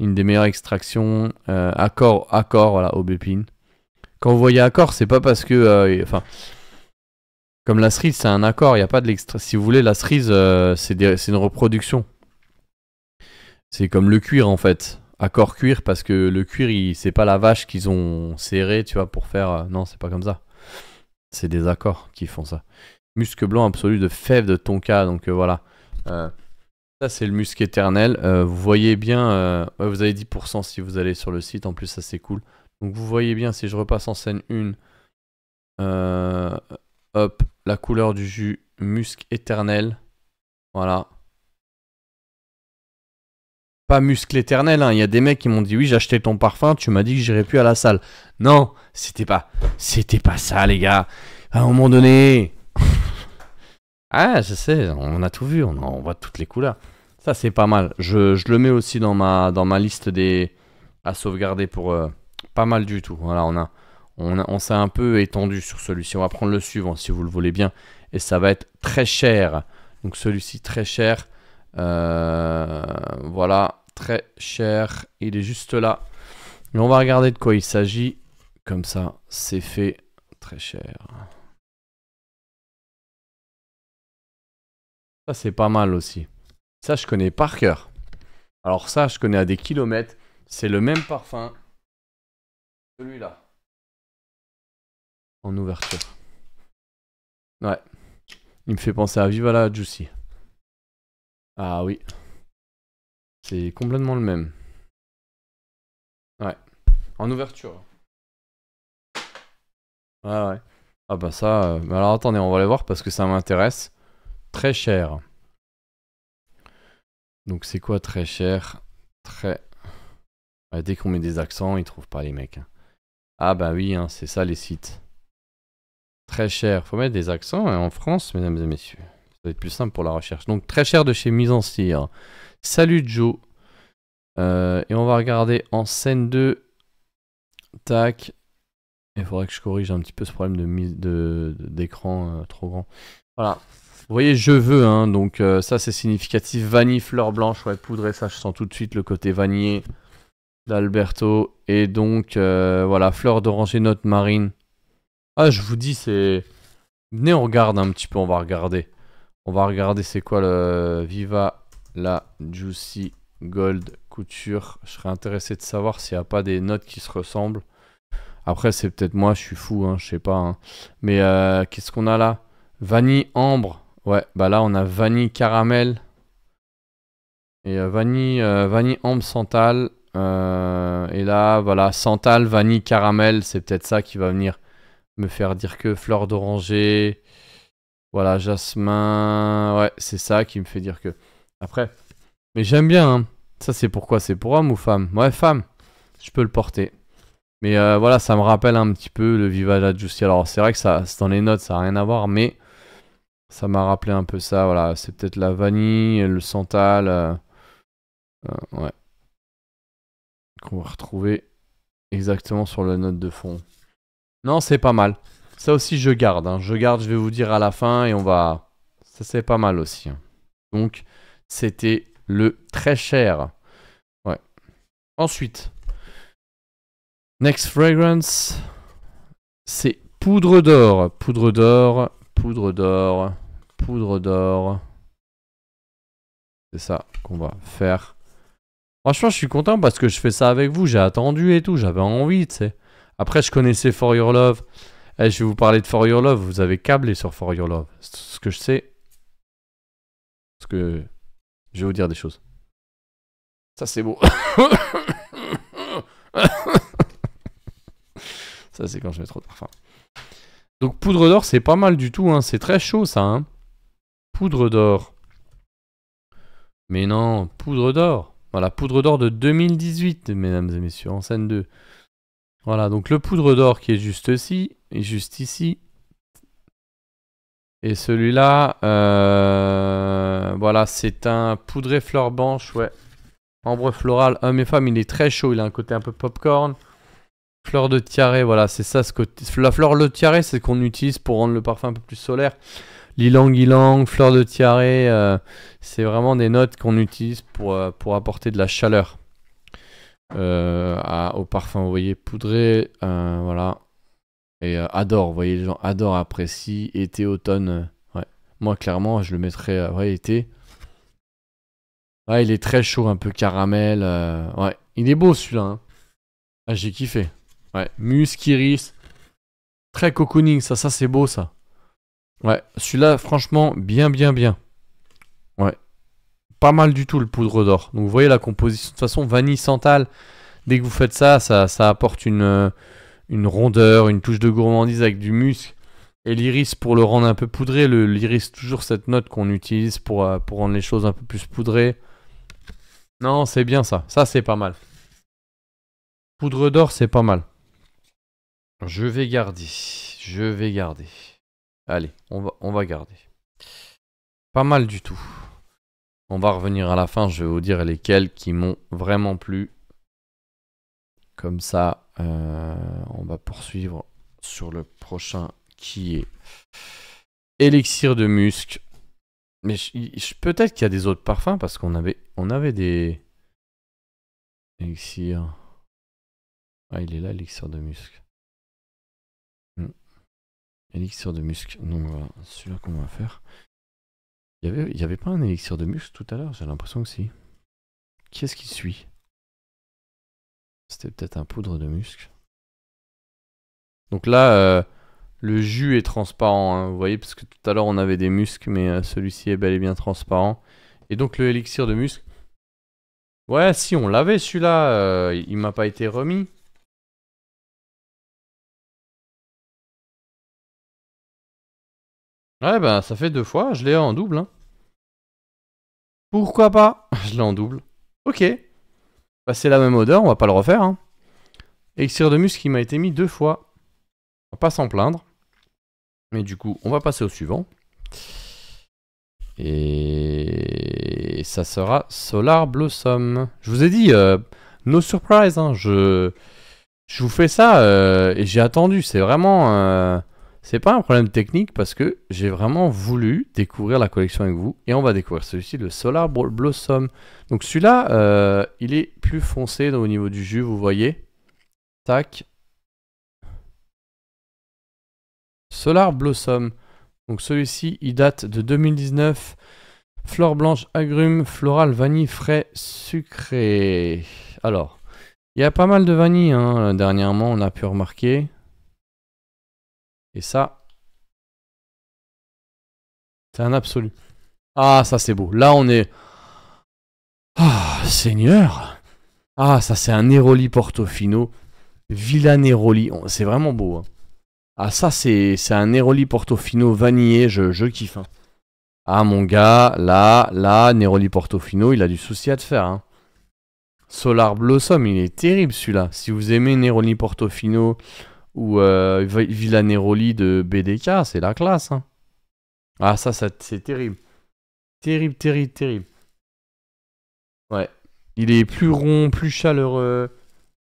une des meilleures extractions. accord, accord, voilà, aubépine. Quand vous voyez accord, c'est pas parce que. Enfin. Comme la cerise, c'est un accord, il n'y a pas de l'extra. Si vous voulez, la cerise, euh, c'est une reproduction. C'est comme le cuir en fait. Accord cuir, parce que le cuir, c'est pas la vache qu'ils ont serré, tu vois, pour faire. Euh, non, c'est pas comme ça. C'est des accords qui font ça. Musque blanc absolu de fève de tonka, donc euh, voilà. ça, c'est le musque éternel. vous voyez bien. vous avez 10% si vous allez sur le site, en plus, ça c'est cool. Donc vous voyez bien, si je repasse en scène une... hop, la couleur du jus musc éternel. Voilà. Pas muscle éternel, hein. il y a des mecs qui m'ont dit oui j'achetais ton parfum, tu m'as dit que j'irais plus à la salle. Non, c'était pas. C'était pas ça les gars. À un moment donné. ah je sais, on a tout vu, on, voit toutes les couleurs. Ça c'est pas mal. Je, le mets aussi dans ma, dans ma liste des. à sauvegarder pour. Euh, pas mal du tout. Voilà, on a. On, s'est un peu étendu sur celui-ci. On va prendre le suivant si vous le voulez bien. Et ça va être très cher. Donc celui-ci très cher. Euh, voilà, très cher. Il est juste là. Mais on va regarder de quoi il s'agit. Comme ça, c'est fait très cher. Ça, c'est pas mal aussi. Ça, je connais par cœur. Alors ça, je connais à des kilomètres. C'est le même parfum. Celui-là en ouverture. Ouais. Il me fait penser à Viva la Juicy. Ah oui. C'est complètement le même. Ouais. En ouverture. Ouais, ouais. Ah bah ça... Mais euh, bah Alors attendez, on va aller voir parce que ça m'intéresse. Très cher. Donc c'est quoi très cher Très... dès qu'on met des accents, ils trouvent pas les mecs. Hein. Ah bah oui, hein, c'est ça les sites. Très cher. Faut mettre des accents hein, en France, mesdames et messieurs. Ça va être plus simple pour la recherche. Donc très cher de chez Mise en Cire. Salut Joe. Euh, et on va regarder en scène 2. Tac. Il faudrait que je corrige un petit peu ce problème de de, d'écran euh, trop grand. Voilà. Vous voyez, je veux, hein, donc euh, ça c'est significatif. Vanille, fleur blanche, ouais, et ça je sens tout de suite le côté vanillé d'Alberto. Et donc, voilà, fleur d'oranger, note marine. Ah, je vous dis, c'est... Venez, on regarde un petit peu, on va regarder. On va regarder c'est quoi le Viva la Juicy Gold Couture. Je serais intéressé de savoir s'il n'y a pas des notes qui se ressemblent. Après, c'est peut-être moi, je suis fou, hein, je sais pas. Hein. Mais euh, qu'est-ce qu'on a là Vanille ambre. Ouais, bah là, on a vanille caramel. Et euh, vanille, euh, vanille ambre santal. et là, voilà, santal, vanille caramel, c'est peut-être ça qui va venir me faire dire que fleur d'oranger, voilà, jasmin, ouais, c'est ça qui me fait dire que. Après, mais j'aime bien, hein. ça c'est pourquoi C'est pour homme ou femme Ouais, femme, je peux le porter. Mais euh, voilà, ça me rappelle un petit peu le vivage la Alors c'est vrai que ça, c'est dans les notes, ça n'a rien à voir, mais ça m'a rappelé un peu ça. Voilà, c'est peut-être la vanille, le santal, euh, euh, ouais, qu'on va retrouver exactement sur la note de fond. Non, c'est pas mal. Ça aussi, je garde. Hein. Je garde, je vais vous dire à la fin et on va... Ça, c'est pas mal aussi. Hein. Donc, c'était le très cher. Ouais. Ensuite, next fragrance, c'est poudre d'or. Poudre d'or, poudre d'or, poudre d'or. C'est ça qu'on va faire. Franchement, je suis content parce que je fais ça avec vous. J'ai attendu et tout. J'avais envie, tu sais. Après, je connaissais For Your Love. Eh, je vais vous parler de For Your Love. Vous avez câblé sur For Your Love. Ce que je sais. Parce que je vais vous dire des choses. Ça, c'est beau. ça, c'est quand je mets trop de parfum. Donc, poudre d'or, c'est pas mal du tout. Hein. C'est très chaud, ça. Hein. Poudre d'or. Mais non, poudre d'or. Voilà, poudre d'or de 2018, mesdames et messieurs, en scène 2. Voilà, donc le poudre d'or qui est juste ici, et juste ici. Et celui-là, euh, voilà, c'est un poudré fleur blanche, ouais. Ambre floral, homme ah, et femme, il est très chaud, il a un côté un peu popcorn. Fleur de tiare, voilà, c'est ça ce côté. La fleur de tiare, c'est qu'on utilise pour rendre le parfum un peu plus solaire. Lilang ilang fleur de tiare, euh, c'est vraiment des notes qu'on utilise pour, euh, pour apporter de la chaleur. Euh, au parfum, vous voyez, poudré, euh, voilà. Et euh, adore, vous voyez, les gens adorent, apprécient, été, automne. ouais. Moi, clairement, je le mettrais, ouais, été. Ouais, il est très chaud, un peu caramel. ouais, il est beau celui-là. Hein. Ah, j'ai kiffé. Ouais, musc, iris. Très cocooning, ça, ça c'est beau ça. Ouais, celui-là, franchement, bien, bien, bien. Ouais, pas mal du tout le poudre d'or. Donc vous voyez la composition, de toute façon vanille santal, dès que vous faites ça, ça, ça apporte euh, une, rondeur, une touche de gourmandise avec du musc. Et l'iris pour le rendre un peu poudré, l'iris toujours cette note qu'on utilise pour, euh, pour rendre les choses un peu plus poudrées. Non, c'est bien ça, ça c'est pas mal. Poudre d'or, c'est pas mal. Je vais garder, je vais garder. Allez, on on va garder. Pas mal du tout. On va revenir à la fin, je vais vous dire lesquels qui m'ont vraiment plu. Comme ça, euh, on va poursuivre sur le prochain qui est Élixir de musc. Mais peut-être qu'il y a des autres parfums parce qu'on avait, on avait des. Elixir. Ah, il est là, élixir de musc. Élixir hmm. de musc. Donc voilà, celui-là qu'on va faire. Il n'y avait, pas un élixir de musc tout à l'heure J'ai l'impression que si. quest ce qui suit C'était peut-être un poudre de musc. Donc là, euh, le jus est transparent, hein, vous voyez, parce que tout à l'heure on avait des muscles, mais euh, celui-ci est bel et bien transparent. Et donc le élixir de musc... Ouais, si, on l'avait celui-là, euh, il m'a pas été remis. Ouais, bah ça fait deux fois, je l'ai en double. Hein. Pourquoi pas Je l'ai en double. Ok. Bah, c'est la même odeur, on va pas le refaire. Hein. de muscle qui m'a été mis deux fois. On va pas s'en plaindre. Mais du coup, on va passer au suivant. Et ça sera Solar Blossom. Je vous ai dit, euh, no surprise. Hein, je... je vous fais ça euh, et j'ai attendu. C'est vraiment... Euh, c'est pas un problème technique parce que j'ai vraiment voulu découvrir la collection avec vous et on va découvrir celui-ci, le Solar Blossom. Donc celui-là, euh, il est plus foncé au niveau du jus, vous voyez. Tac. Solar Blossom. Donc celui-ci, il date de 2019. Fleur blanche, agrumes, floral, vanille, frais, sucré. Alors, il y a pas mal de vanille hein, dernièrement, on a pu remarquer. Et ça, c'est un absolu. Ah, ça c'est beau. Là, on est... Ah, Seigneur Ah, ça c'est un Neroli Portofino. Villa Neroli. Oh, c'est vraiment beau. Hein. Ah, ça c'est un Neroli Portofino vanillé. Je, je kiffe. Hein. Ah, mon gars, là, là, Neroli Portofino, il a du souci à te faire. Hein. Solar Blossom, il est terrible celui-là. Si vous aimez Neroli Portofino, ou euh, Villa Neroli de BDK, c'est la classe. Hein. Ah ça, c'est terrible. Terrible, terrible, terrible. Ouais. Il est plus rond, plus chaleureux.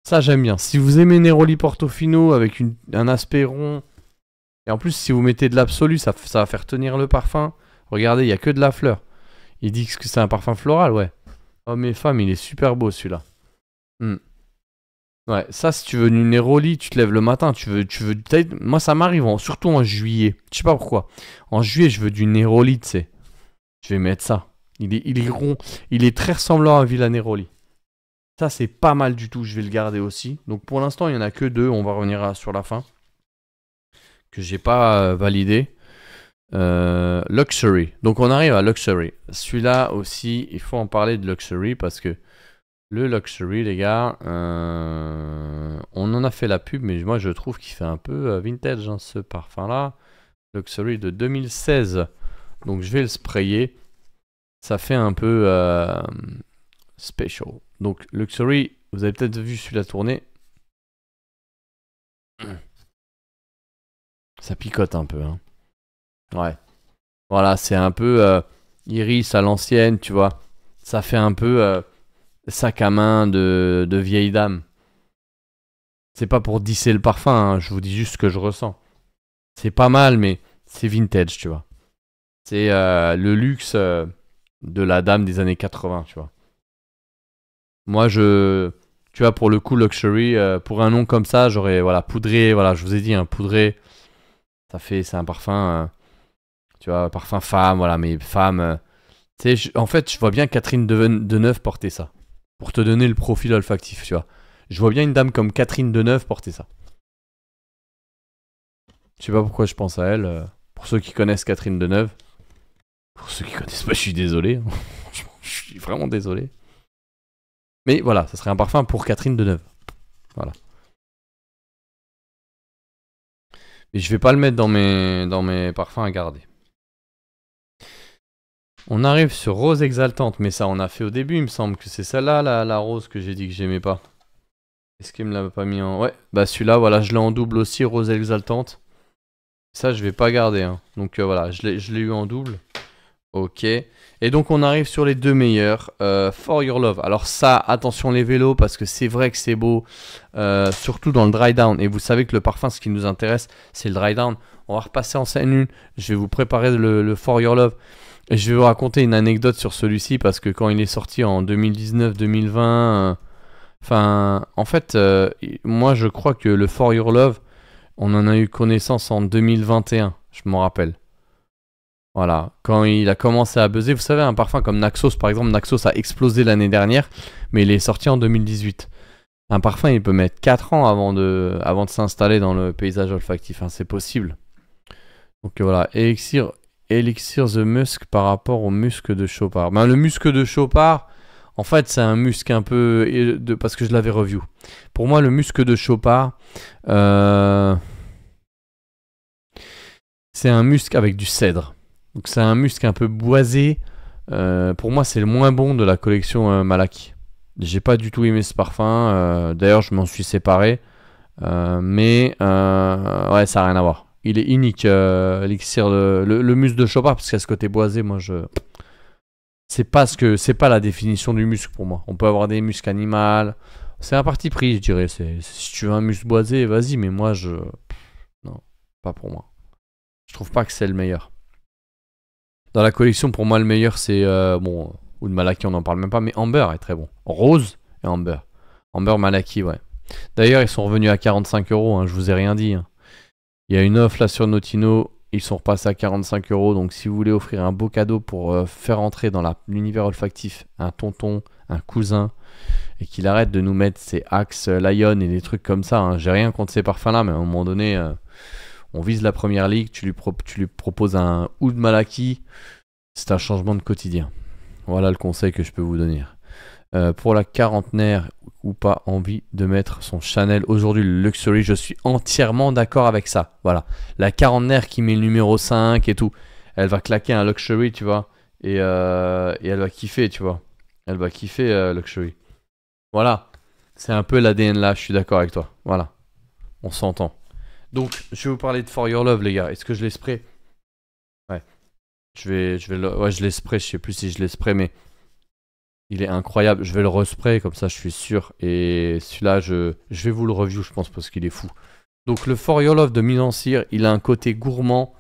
Ça j'aime bien. Si vous aimez Neroli Portofino avec un aspect rond, et en plus si vous mettez de l'absolu, ça, va faire tenir le parfum. Regardez, il n'y a que de la fleur. Il dit que c'est un parfum floral, ouais. Oh et femmes, il est super beau celui-là. Hmm. Ouais, ça, si tu veux du néroli, tu te lèves le matin, tu veux, tu veux, moi ça m'arrive, surtout en juillet, je sais pas pourquoi. En juillet, je veux du néroli, tu sais. Je vais mettre ça. Il est, il est il est très ressemblant à Villa Neroli. Ça, c'est pas mal du tout, je vais le garder aussi. Donc pour l'instant, il y en a que deux, on va revenir sur la fin. Que j'ai pas euh, validé. Euh, luxury. Donc on arrive à Luxury. Celui-là aussi, il faut en parler de Luxury parce que le luxury, les gars, euh, on en a fait la pub, mais moi je trouve qu'il fait un peu euh, vintage hein, ce parfum-là. Luxury de 2016. Donc je vais le sprayer. Ça fait un peu euh, special. Donc Luxury, vous avez peut-être vu celui-là tourner. Ça picote un peu. Hein. Ouais. Voilà, c'est un peu iris à l'ancienne, tu vois. Ça fait un peu sac à main de, de vieille dame. C'est pas pour disser le parfum, hein, je vous dis juste ce que je ressens. C'est pas mal, mais c'est vintage, tu vois. C'est euh, le luxe euh, de la dame des années 80, tu vois. Moi, je. Tu vois, pour le coup, luxury, euh, pour un nom comme ça, j'aurais, voilà, poudré, voilà, je vous ai dit, un hein, poudré, ça fait, c'est un parfum, tu vois, parfum femme, voilà, mais femme. en fait, je vois bien Catherine Deneuve porter ça pour te donner le profil olfactif, tu vois. Je vois bien une dame comme Catherine Deneuve porter ça. Je sais pas pourquoi je pense à elle. Euh, pour ceux qui connaissent Catherine Deneuve, pour ceux qui connaissent pas, je suis désolé. Hein. je suis vraiment désolé. Mais voilà, ça serait un parfum pour Catherine Deneuve. Voilà. Mais je vais pas le mettre dans mes, dans mes parfums à garder. On arrive sur Rose Exaltante, mais ça on a fait au début, il me semble que c'est celle-là, la, rose que j'ai dit que j'aimais pas. Est-ce qu'il me l'a pas mis en... Ouais, bah celui-là, voilà, je l'ai en double aussi, Rose Exaltante. Ça, je vais pas garder, hein. donc euh, voilà, je l'ai eu en double. Ok. Et donc on arrive sur les deux meilleurs. Euh, For Your Love. Alors ça, attention les vélos parce que c'est vrai que c'est beau. Euh, surtout dans le dry down. Et vous savez que le parfum, ce qui nous intéresse, c'est le dry down. On va repasser en scène une. Je vais vous préparer le For Your Love je vais vous raconter une anecdote sur celui-ci parce que quand il est sorti en 2019-2020, enfin, en fait, euh, moi je crois que le For Your Love, on en a eu connaissance en 2021, je m'en rappelle. Voilà, quand il a commencé à buzzer, vous savez, un parfum comme Naxos, par exemple, Naxos a explosé l'année dernière, mais il est sorti en 2018. Un parfum, il peut mettre 4 ans avant de, avant de s'installer dans le paysage olfactif, hein, c'est possible. Donc voilà, Elixir Elixir the Musk par rapport au muscle de Chopard. Ben, le muscle de Chopard, en fait, c'est un muscle un peu. parce que je l'avais review. Pour moi, le muscle de Chopard. Euh, c'est un muscle avec du cèdre. Donc, c'est un muscle un peu boisé. Euh, pour moi, c'est le moins bon de la collection euh, Malaki. J'ai pas du tout aimé ce parfum. D'ailleurs, je m'en suis séparé. mais ouais, ça n'a rien à voir. Il est unique, euh, Le, le, muscle de Chopard, parce qu'à ce côté boisé, moi, je. C'est pas, que, c'est pas la définition du muscle pour moi. On peut avoir des muscles animaux. C'est un parti pris, je dirais. si tu veux un muscle boisé, vas-y, mais moi, je. Non, pas pour moi. Je trouve pas que c'est le meilleur. Dans la collection, pour moi, le meilleur, c'est. Euh, bon, ou de Malaki, on n'en parle même pas, mais Amber est très bon. Rose et Amber. Amber Malaki, ouais. D'ailleurs, ils sont revenus à 45 euros, hein, je vous ai rien dit. Hein. Il y a une offre là sur Notino. Ils sont repassés à 45 euros. Donc si vous voulez offrir un beau cadeau pour euh, faire entrer dans l'univers olfactif un tonton, un cousin, et qu'il arrête de nous mettre ses Axe Lion et des trucs comme ça. Hein. J'ai rien contre ces parfums-là, mais à un moment donné, euh, on vise la première ligue. Tu lui, tu lui proposes un Oud Malaki. C'est un changement de quotidien. Voilà le conseil que je peux vous donner. Euh, pour la quarantenaire ou pas envie de mettre son Chanel aujourd'hui le luxury. Je suis entièrement d'accord avec ça. Voilà. La quarantenaire qui met le numéro 5 et tout, elle va claquer un luxury, tu vois. Et, euh, elle va kiffer, tu vois. Elle va kiffer euh, luxury. Voilà. C'est un peu l'ADN là, je suis d'accord avec toi. Voilà. On s'entend. Donc, je vais vous parler de For Your Love, les gars. Est-ce que je l'ai Ouais. Je vais, je vais, ouais, je l'ai Je sais plus si je l'ai mais il est incroyable. Je vais le respray comme ça, je suis sûr. Et celui-là, je, vais vous le review, je pense, parce qu'il est fou. Donc le For Your Love de Milancir, il a un côté gourmand.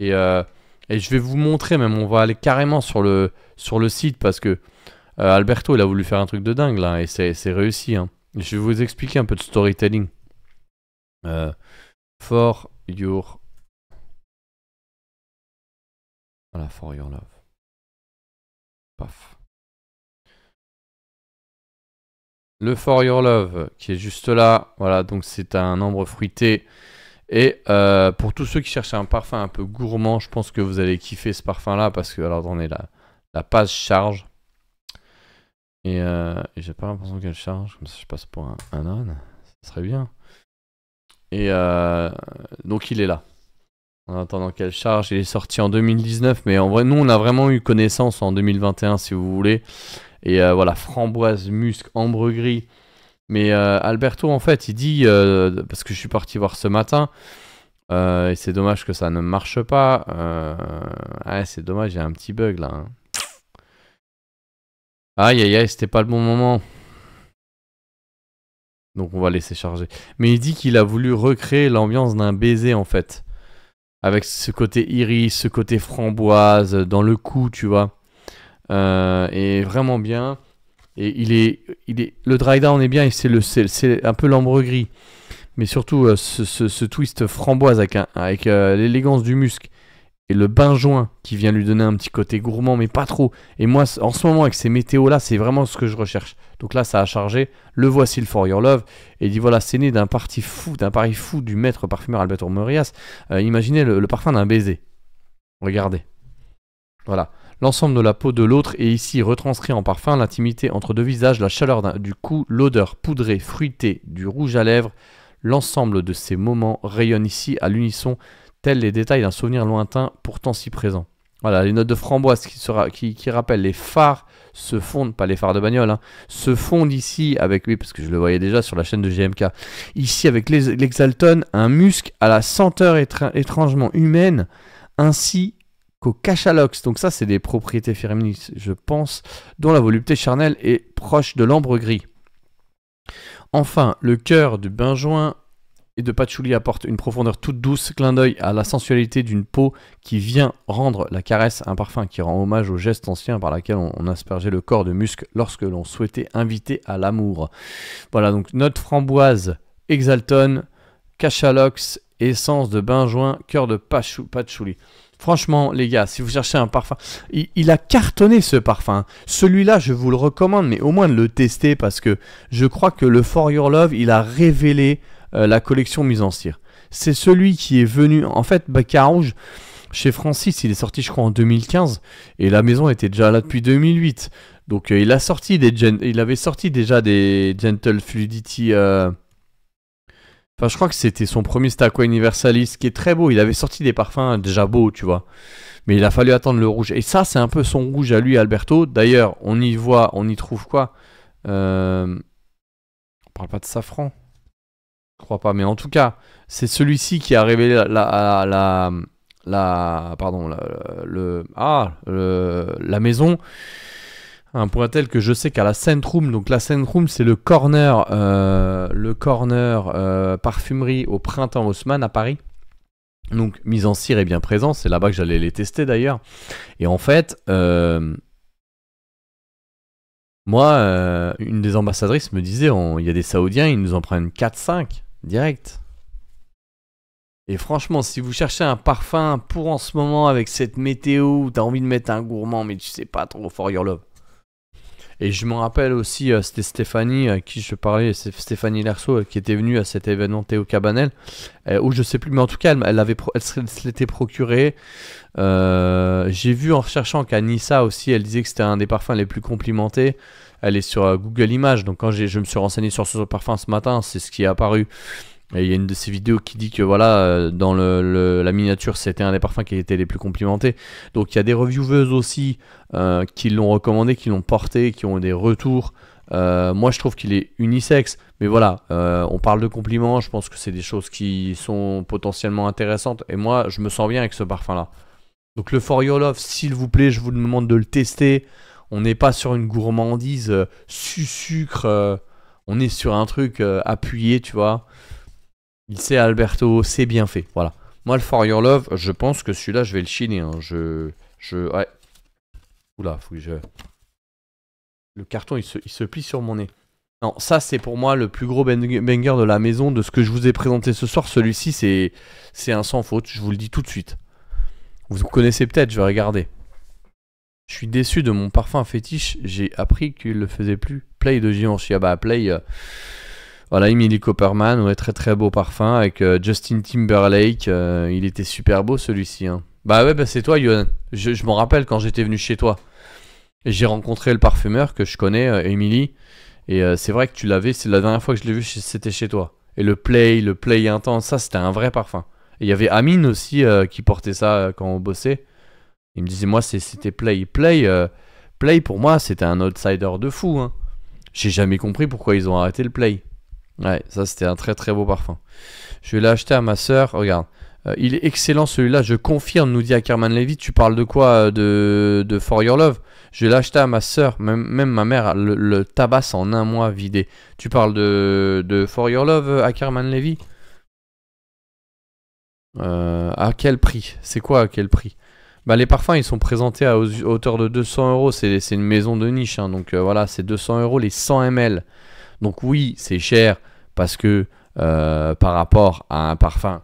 Euh, et, je vais vous montrer même, on va aller carrément sur le, sur le site parce que euh, Alberto, il a voulu faire un truc de dingue là, et c'est réussi. Hein. Je vais vous expliquer un peu de storytelling. Euh, for Your... Voilà, For Your Love. Paf. le For Your Love qui est juste là. Voilà, donc c'est un ambre fruité. Et euh, pour tous ceux qui cherchent un parfum un peu gourmand, je pense que vous allez kiffer ce parfum-là parce que, alors, on est la, la page charge. Euh, et, j'ai pas l'impression qu'elle charge, comme ça je passe pour un, Ça serait bien. Et euh, donc il est là. En attendant qu'elle charge, il est sorti en 2019, mais en vrai, nous on a vraiment eu connaissance en 2021, si vous voulez. Et euh, voilà, framboise, musc, ambre gris. Mais euh, Alberto, en fait, il dit, euh, parce que je suis parti voir ce matin, et c'est dommage que ça ne marche pas. Ah, c'est dommage, il y a un petit bug là. Hein. Aïe aïe aïe, c'était pas le bon moment. Donc on va laisser charger. Mais il dit qu'il a voulu recréer l'ambiance d'un baiser en fait. Avec ce côté iris, ce côté framboise, dans le cou, tu vois est euh, vraiment bien. Et il est, il est, le dry down est bien et c'est, le, c'est, un peu l'ambre gris. Mais surtout, euh, ce, ce, twist framboise avec, euh, l'élégance du musc et le bain joint qui vient lui donner un petit côté gourmand, mais pas trop. Et moi, en ce moment, avec ces météos-là, c'est vraiment ce que je recherche. Donc là, ça a chargé. Le voici, le For Your Love. Et il dit voilà, c'est né d'un parti fou, d'un pari fou du maître parfumeur Alberto Morias. imaginez le parfum d'un baiser. Regardez. Voilà. L'ensemble de la peau de l'autre est ici retranscrit en parfum, l'intimité entre deux visages, la chaleur du cou, l'odeur poudrée, fruitée du rouge à lèvres. L'ensemble de ces moments rayonne ici à l'unisson, tels les détails d'un souvenir lointain pourtant si présent. Voilà, les notes de framboise qui, sera, qui, rappellent les phares se fondent, pas les phares de bagnole, hein, se fondent ici avec, oui, parce que je le voyais déjà sur la chaîne de GMK, ici avec l'exaltone, un musc à la senteur étrangement humaine, ainsi qu'au cachalox. Donc ça, c'est des propriétés féminines, je pense, dont la volupté charnelle est proche de l'ambre gris. Enfin, le cœur du benjoin et de patchouli apporte une profondeur toute douce, clin d'œil à la sensualité d'une peau qui vient rendre la caresse un parfum qui rend hommage au geste ancien par lequel on, aspergeait le corps de musc lorsque l'on souhaitait inviter à l'amour. Voilà donc note framboise, exaltone, cachalox, essence de benjoin, cœur de patchouli. Franchement, les gars, si vous cherchez un parfum, il, a cartonné ce parfum. Celui-là, je vous le recommande, mais au moins de le tester parce que je crois que le For Your Love, il a révélé euh, la collection mise en cire. C'est celui qui est venu. En fait, Bacarouge Rouge, chez Francis, il est sorti, je crois, en 2015 et la maison était déjà là depuis 2008. Donc, euh, il, a sorti des il avait sorti déjà des Gentle Fluidity. Euh, je crois que c'était son premier Staqua universaliste qui est très beau. Il avait sorti des parfums déjà beaux, tu vois. Mais il a fallu attendre le rouge. Et ça, c'est un peu son rouge à lui, Alberto. D'ailleurs, on y voit, on y trouve quoi On euh, On parle pas de safran. Je crois pas. Mais en tout cas, c'est celui-ci qui a révélé la, pardon, le, ah, la maison. Un point tel que je sais qu'à la Saint Room, donc la Scent Room c'est le corner, euh, le corner euh, parfumerie au printemps Haussmann à Paris. Donc mise en cire est bien présent, c'est là-bas que j'allais les tester d'ailleurs. Et en fait, euh, moi, une des ambassadrices me disait, il y a des Saoudiens, ils nous en prennent 4-5 direct. Et franchement, si vous cherchez un parfum pour en ce moment avec cette météo où as envie de mettre un gourmand mais tu sais pas trop for your love, et je me rappelle aussi, euh, c'était Stéphanie à euh, qui je parlais, c'est Stéphanie Lerso euh, qui était venue à cet événement Théo Cabanel, où je sais plus, mais en tout cas, elle, avait elle, procuré. j'ai vu en recherchant qu'Anissa aussi, elle disait que c'était un des parfums les plus complimentés. Elle est sur Google Images, donc quand je me suis renseigné sur ce parfum ce matin, c'est ce qui est apparu. Et il y a une de ses vidéos qui dit que voilà, euh, dans la miniature, c'était un des parfums qui était les plus complimentés. Donc il y a des revieweuses aussi euh, qui l'ont recommandé, qui l'ont porté, qui ont des retours. Euh, moi, je trouve qu'il est unisexe, mais voilà, on parle de compliments. Je pense que c'est des choses qui sont potentiellement intéressantes. Et moi, je me sens bien avec ce parfum-là. Donc le For Your Love, s'il vous plaît, je vous demande de le tester. On n'est pas sur une gourmandise sucre. on est sur un truc appuyé, tu vois. Il sait Alberto, c'est bien fait. Voilà. Moi, le For Your Love, je pense que celui-là, je vais le chiner. Hein. Je, je, ouais. Oula, faut que je. Le carton, il se, plie sur mon nez. Non, ça c'est pour moi le plus gros banger de la maison de ce que je vous ai présenté ce soir. Celui-ci c'est c'est un sans faute, je vous le dis tout de suite. Vous connaissez peut-être, je vais regarder. Je suis déçu de mon parfum fétiche, j'ai appris qu'il le faisait plus. Play de Givenchy. Ah bah Play euh, voilà, Emily Copperman, ouais, très très beau parfum avec euh, Justin Timberlake. Euh, il était super beau celui-ci. Hein. Bah ouais, bah, c'est toi, Yohan. Je, m'en rappelle quand j'étais venu chez toi. J'ai rencontré le parfumeur que je connais, euh, Emily. Et c'est vrai que tu l'avais, c'est la dernière fois que je l'ai vu, c'était chez toi. Et le play, le play intense, ça c'était un vrai parfum. Et il y avait Amine aussi qui portait ça quand on bossait. Il me disait, moi c'était play. Play, play pour moi c'était un outsider de fou. Hein. J'ai jamais compris pourquoi ils ont arrêté le play. Ouais, ça c'était un très très beau parfum. Je l'ai acheté à ma soeur, regarde. Euh, il est excellent celui-là, je confirme, nous dit Ackerman Levy. Tu parles de quoi euh, de, de For Your Love Je l'ai acheté à ma soeur, même, ma mère le, le, tabasse en un mois vidé. Tu parles de, de For Your Love, euh, Ackerman Levy À quel prix C'est quoi à quel prix bah, les parfums, ils sont présentés à hauteur de 200 euros. C'est une maison de niche, hein. donc voilà, c'est 200 euros les 100 ml. Donc oui, c'est cher parce que euh, par rapport à un parfum,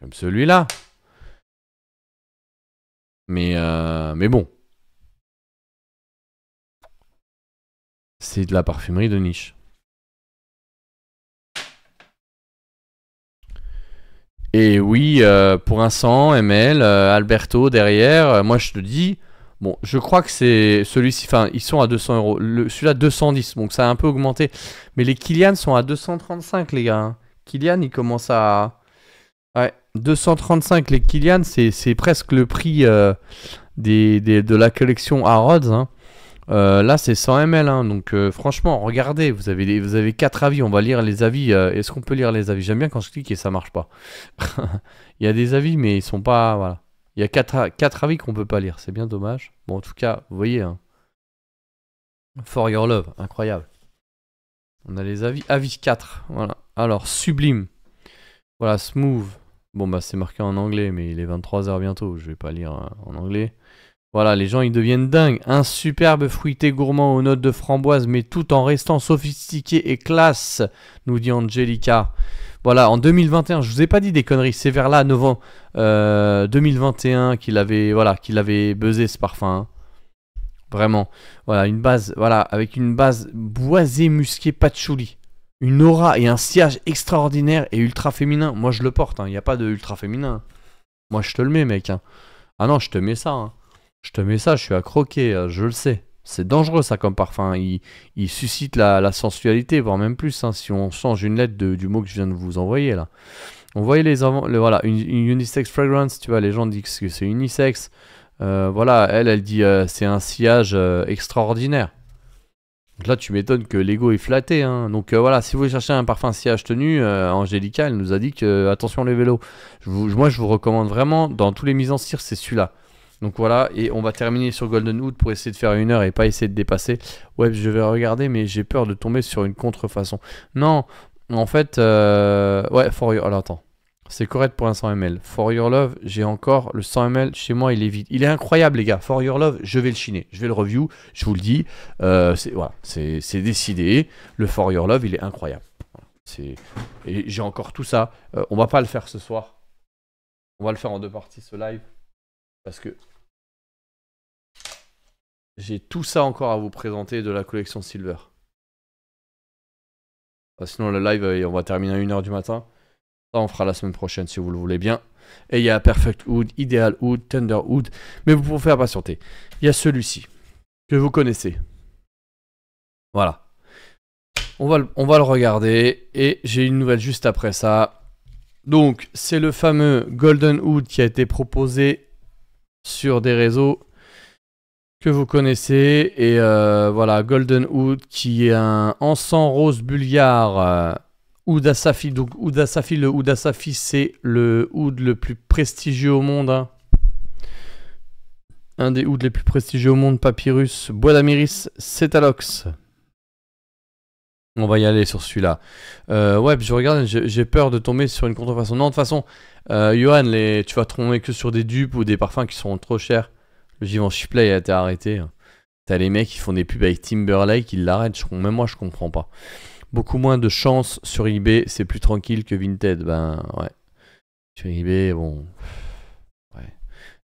comme celui-là. Mais, euh, mais bon. C'est de la parfumerie de niche. Et oui, euh, pour un 100 ml, Alberto derrière, moi je te dis, Bon, je crois que c'est celui-ci, enfin, ils sont à 200 euros. Celui-là, 210, donc ça a un peu augmenté. Mais les Kilian sont à 235, les gars. Hein. Kilian, il commence à. Ouais, 235, les Kilian, c'est presque le prix euh, des, de la collection à Hein. Euh, là, c'est 100 ml, hein. donc euh, franchement, regardez, vous avez, vous avez quatre avis, on va lire les avis. Est-ce qu'on peut lire les avis J'aime bien quand je clique et ça marche pas. il y a des avis, mais ils sont pas. Voilà. Il y a 4, quatre avis qu'on peut pas lire, c'est bien dommage. Bon, en tout cas, vous voyez. Hein. For Your Love, incroyable. On a les avis. Avis 4, voilà. Alors, sublime. Voilà, smooth. Bon, bah, c'est marqué en anglais, mais il est 23h bientôt, je vais pas lire euh, en anglais. Voilà, les gens, ils deviennent dingues. Un superbe fruité gourmand aux notes de framboise, mais tout en restant sophistiqué et classe, nous dit Angelica. Voilà, en 2021, je vous ai pas dit des conneries, c'est vers là, novembre 2021 euh, qu'il avait, voilà, qu'il avait buzzé ce parfum. Hein. Vraiment. Voilà, une base, voilà, avec une base boisée musquée patchouli. Une aura et un sillage extraordinaire et ultra féminin. Moi, je le porte, il hein, n'y a pas de ultra féminin. Hein. Moi, je te le mets, mec. Ah non, je te mets ça. Je te mets ça, je suis à croquer, euh, je le sais. C'est dangereux ça comme parfum. Il, suscite la, sensualité, voire même plus, hein. si on change une lettre du mot que je viens de vous envoyer là. On voyait les, voilà, une, unisex fragrance, tu vois, les gens disent que c'est unisex. Euh, voilà, elle, elle dit euh, c'est un sillage euh, extraordinaire. Donc là, tu m'étonnes que l'ego est flatté. Hein. Donc voilà, si vous cherchez un parfum sillage tenu, Angélica, elle nous a dit que attention les vélos. moi, je vous recommande vraiment, dans tous les mises en cire, c'est celui-là. Donc voilà, et on va terminer sur Golden Hood pour essayer de faire une heure et pas essayer de dépasser. Ouais, je vais regarder, mais j'ai peur de tomber sur une contrefaçon. Non, en fait, euh, ouais, for your... Alors attends, c'est correct pour un 100 ml. For your love, j'ai encore le 100 ml chez moi, il est vide. Il est incroyable, les gars. For your love, je vais le chiner, je vais le review, je vous le dis. Euh, c'est voilà, c'est décidé. Le for your love, il est incroyable. C'est et j'ai encore tout ça. Euh, on va pas le faire ce soir. On va le faire en deux parties ce live. Parce que j'ai tout ça encore à vous présenter de la collection Silver. sinon, le live, euh, on va terminer à 1h du matin. Ça, on fera la semaine prochaine si vous le voulez bien. Et il y a Perfect Wood, Ideal Wood, Thunder Wood. Mais vous pouvez faire patienter. Il y a celui-ci que vous connaissez. Voilà. On va, on va le regarder. Et j'ai une nouvelle juste après ça. Donc, c'est le fameux Golden Hood qui a été proposé sur des réseaux que vous connaissez. Et euh, voilà, Golden Hood qui est un encens rose bulliard, Oud euh, Ouda Safi, donc Ouda Asafi, le Ouda Safi, c'est le oud le plus prestigieux au monde. Hein. Un des ouds les plus prestigieux au monde, Papyrus, Bois d'Amiris, Cétalox. On va y aller sur celui-là. Euh, ouais, je regarde, j'ai peur de tomber sur une contrefaçon. Non, de toute façon, euh, les, tu vas tomber que sur des dupes ou des parfums qui sont trop chers. Le Givenchy Play a été arrêté. Hein. T'as les mecs qui font des pubs avec Timberlake, ils l'arrêtent. Même moi, je comprends pas. Beaucoup moins de chance sur eBay, c'est plus tranquille que Vinted. Ben ouais. Sur eBay, bon. Ouais.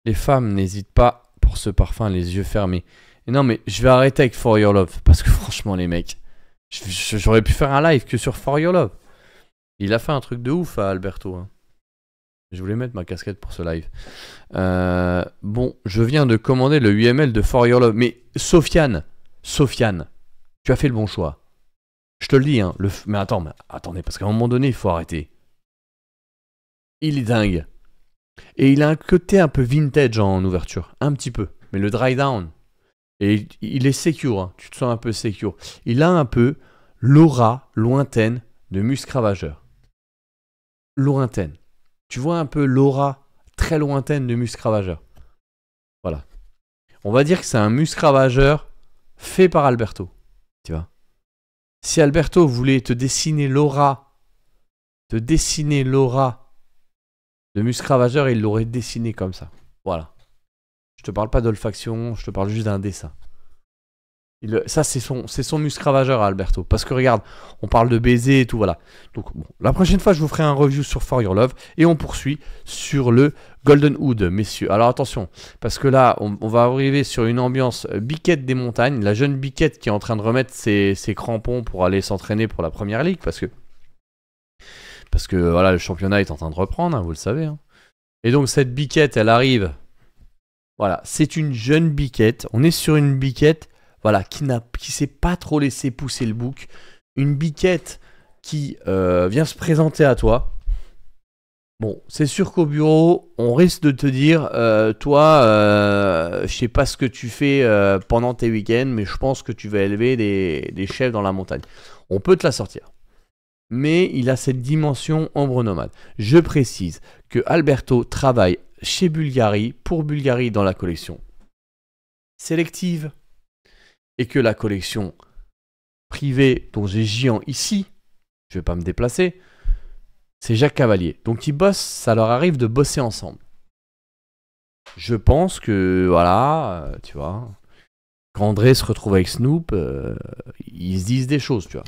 Les femmes n'hésitent pas pour ce parfum, les yeux fermés. Et non, mais je vais arrêter avec For Your Love parce que franchement, les mecs. J'aurais pu faire un live que sur For Your Love. Il a fait un truc de ouf à Alberto. Hein. Je voulais mettre ma casquette pour ce live. Euh, bon, je viens de commander le UML de For Your Love. Mais Sofiane, Sofiane, tu as fait le bon choix. Je te le dis, hein, mais attends, attendez, parce qu'à un moment donné, il faut arrêter. Il est dingue. Et il a un côté un peu vintage en ouverture. Un petit peu. Mais le dry down, et il est secure, hein. tu te sens un peu secure. Il a un peu l'aura lointaine de Muscravageur. Lointaine. Tu vois un peu l'aura très lointaine de Muscravageur. Voilà. On va dire que c'est un Muscravageur fait par Alberto. Tu vois Si Alberto voulait te dessiner l'aura, te dessiner l'aura de Muscravageur, il l'aurait dessiné comme ça. Voilà. Je te parle pas d'olfaction, je te parle juste d'un dessin. ça, c'est son, c'est son muscravageur Alberto. Parce que regarde, on parle de baiser et tout, voilà. Donc, la prochaine fois, je vous ferai un review sur For Your Love et on poursuit sur le Golden Hood, messieurs. Alors, attention, parce que là, on, va arriver sur une ambiance biquette des montagnes. La jeune biquette qui est en train de remettre ses, crampons pour aller s'entraîner pour la première ligue parce que. Parce que, voilà, le championnat est en train de reprendre, hein, vous le savez. Hein. Et donc, cette biquette, elle arrive voilà, c'est une jeune biquette. On est sur une biquette voilà, qui ne s'est pas trop laissé pousser le bouc. Une biquette qui euh, vient se présenter à toi. Bon, c'est sûr qu'au bureau, on risque de te dire, euh, toi, je euh, je sais pas ce que tu fais pendant tes week-ends, mais je pense que tu vas élever des, chefs dans la montagne. On peut te la sortir mais il a cette dimension ombre nomade. Je précise que Alberto travaille chez Bulgari, pour Bulgari dans la collection sélective, et que la collection privée dont j'ai géant ici, je ne vais pas me déplacer, c'est Jacques Cavalier. Donc ils bossent, ça leur arrive de bosser ensemble. Je pense que, voilà, euh, tu vois, quand André se retrouve avec Snoop, euh, ils se disent des choses, tu vois.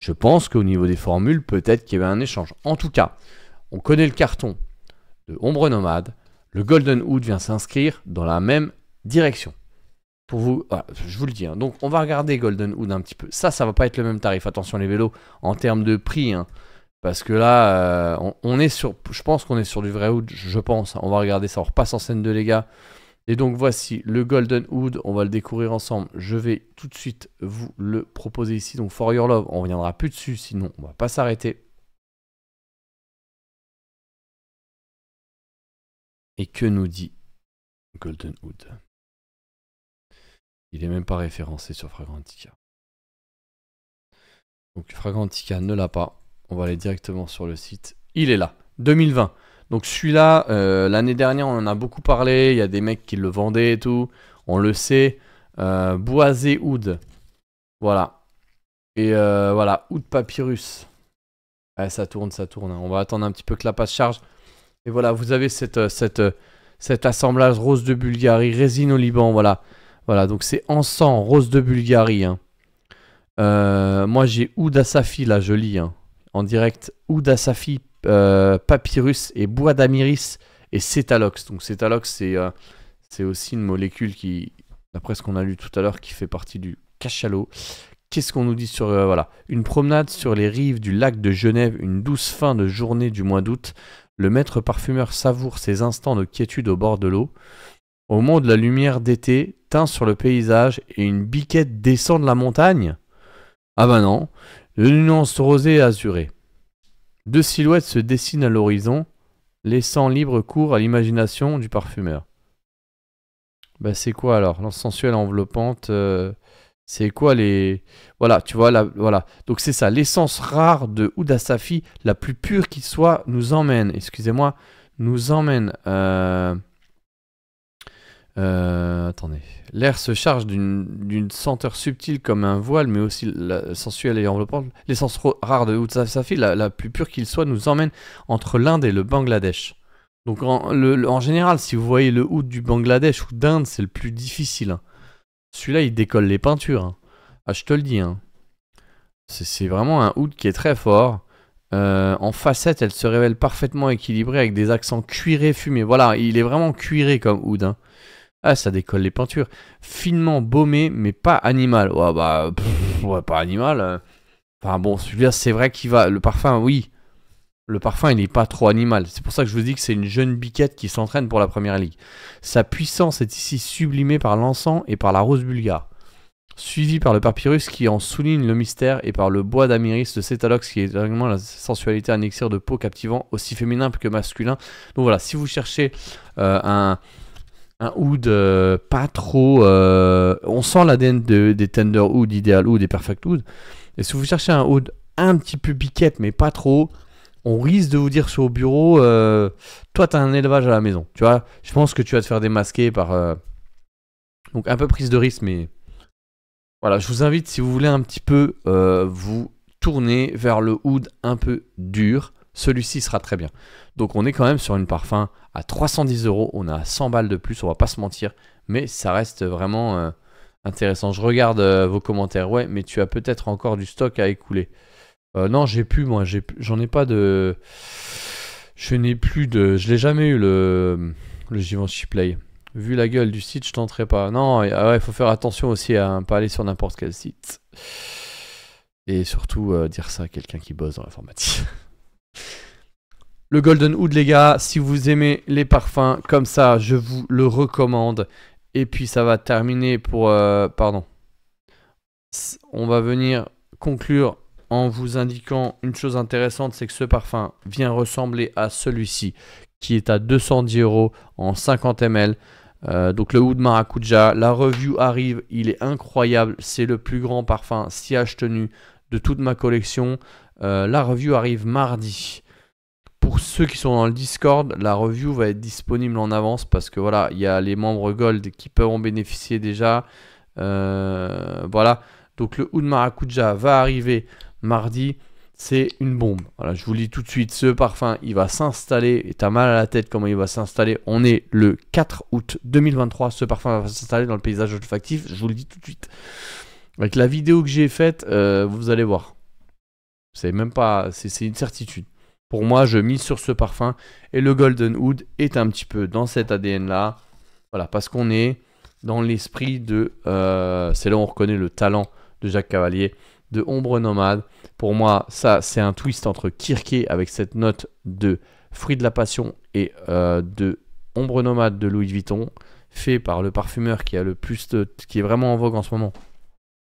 Je pense qu'au niveau des formules, peut-être qu'il y avait un échange. En tout cas, on connaît le carton de Ombre Nomade, le Golden Hood vient s'inscrire dans la même direction. Pour vous, je vous le dis. Hein. Donc, on va regarder Golden Hood un petit peu. Ça, ça va pas être le même tarif. Attention, les vélos, en termes de prix. Hein. parce que là, euh, on, est sur. Je pense qu'on est sur du vrai Hood. Je pense. On va regarder ça. On repasse en scène de les gars. Et donc, voici le Golden Hood. On va le découvrir ensemble. Je vais tout de suite vous le proposer ici. Donc, For Your Love, on reviendra plus dessus. Sinon, on va pas s'arrêter. Et que nous dit Golden Hood Il n'est même pas référencé sur Fragrantica. Donc Fragrantica ne l'a pas. On va aller directement sur le site. Il est là, 2020. Donc celui-là, euh, l'année dernière, on en a beaucoup parlé. Il y a des mecs qui le vendaient et tout. On le sait. Euh, Boisé Hood. Voilà. Et euh, voilà, Hood Papyrus. ça tourne, ça tourne. Hein. On va attendre un petit peu que la passe charge. Et voilà, vous avez cette, euh, euh, cet assemblage rose de Bulgarie, résine au Liban, voilà. Voilà, donc c'est encens, rose de Bulgarie. Hein. Euh, moi j'ai Ouda là, je lis. Hein. En direct, Ouda Papyrus et Bois d'Amiris et Cétalox. Donc Cétalox, c'est aussi une molécule qui, d'après ce qu'on a lu tout à l'heure, qui fait partie du cachalot. Qu'est-ce qu'on nous dit sur... voilà, une promenade sur les rives du lac de Genève, une douce fin de journée du mois d'août. Le maître parfumeur savoure ses instants de quiétude au bord de l'eau. Au moment de la lumière d'été teint sur le paysage et une biquette descend de la montagne. Ah ben non, le nuance rosée et azurée. Deux silhouettes se dessinent à l'horizon, laissant libre cours à l'imagination du parfumeur. Bah c'est quoi alors l'encensuelle enveloppante. Euh, c'est quoi les... Voilà, tu vois, là voilà. Donc c'est ça, l'essence rare de oudasafi Safi, la plus pure qu'il soit, nous emmène, excusez-moi, nous emmène... Euh, euh, attendez. L'air se charge d'une senteur subtile comme un voile, mais aussi sensuelle et enveloppante. L'essence rare de oudasafi la, plus pure qu'il soit, nous emmène entre l'Inde et le Bangladesh. Donc en, le, en, général, si vous voyez le oud du Bangladesh ou d'Inde, c'est le plus difficile. Hein. Celui-là, il décolle les peintures. Hein. Ah, je te le dis. Hein. C'est vraiment un hood qui est très fort. Euh, en facette, elle se révèle parfaitement équilibrée avec des accents cuirés fumés. Voilà, il est vraiment cuiré comme hood. Hein. Ah, ça décolle les peintures. Finement baumé, mais pas animal. Ouais, bah, ouais, pas animal. Euh. Enfin bon, celui-là, c'est vrai qu'il va. Le parfum, oui le parfum il n'est pas trop animal. C'est pour ça que je vous dis que c'est une jeune biquette qui s'entraîne pour la première ligue. Sa puissance est ici sublimée par l'encens et par la rose bulgare, suivi par le papyrus qui en souligne le mystère et par le bois d'amiris de Cétalox qui est vraiment la sensualité, un exer de peau captivant aussi féminin que masculin. Donc voilà, si vous cherchez euh, un un oud euh, pas trop. Euh, on sent l'ADN de, des Tender Oud, Ideal Oud et Perfect Oud. Et si vous cherchez un oud un petit peu piquette, mais pas trop, on risque de vous dire sur au bureau, euh, toi, tu as un élevage à la maison. Tu vois, je pense que tu vas te faire démasquer par. Euh, donc, un peu prise de risque, mais. Voilà, je vous invite, si vous voulez un petit peu euh, vous tourner vers le hood un peu dur, celui-ci sera très bien. Donc, on est quand même sur une parfum à 310 euros. On a 100 balles de plus, on va pas se mentir. Mais ça reste vraiment intéressant. Je regarde vos commentaires. Ouais, mais tu as peut-être encore du stock à écouler. Euh, non, j'ai plus, moi. J'en ai, pas de. Je n'ai plus de. Je l'ai jamais eu, le, le Givenchy Play. Vu la gueule du site, je tenterai pas. Non, ah il faut faire attention aussi à ne pas aller sur n'importe quel site. Et surtout, euh, dire ça à quelqu'un qui bosse dans l'informatique. Le Golden Hood, les gars, si vous aimez les parfums comme ça, je vous le recommande. Et puis ça va terminer pour... Euh, pardon. On va venir conclure en vous indiquant une chose intéressante, c'est que ce parfum vient ressembler à celui-ci, qui est à 210 euros en 50 ml. Euh, donc le Oud Maracuja, la review arrive, il est incroyable, c'est le plus grand parfum siège tenu de toute ma collection. Euh, la review arrive mardi. Pour ceux qui sont dans le Discord, la review va être disponible en avance parce que voilà, il y a les membres Gold qui peuvent en bénéficier déjà. Euh, voilà, donc le Oud Maracuja va arriver mardi, c'est une bombe. Voilà, je vous le dis tout de suite, ce parfum, il va s'installer, et t'as mal à la tête comment il va s'installer. On est le 4 août 2023, ce parfum va s'installer dans le paysage olfactif, je vous le dis tout de suite. Avec la vidéo que j'ai faite, euh, vous allez voir. C'est même pas, c'est une certitude. Pour moi, je mise sur ce parfum, et le Golden Hood est un petit peu dans cet ADN-là. Voilà, parce qu'on est dans l'esprit de... Euh, c'est là où on reconnaît le talent de Jacques Cavalier de Ombre Nomade. Pour moi, ça, c'est un twist entre Kirke avec cette note de Fruit de la Passion et euh, de Ombre Nomade de Louis Vuitton, fait par le parfumeur qui a le plus qui est vraiment en vogue en ce moment,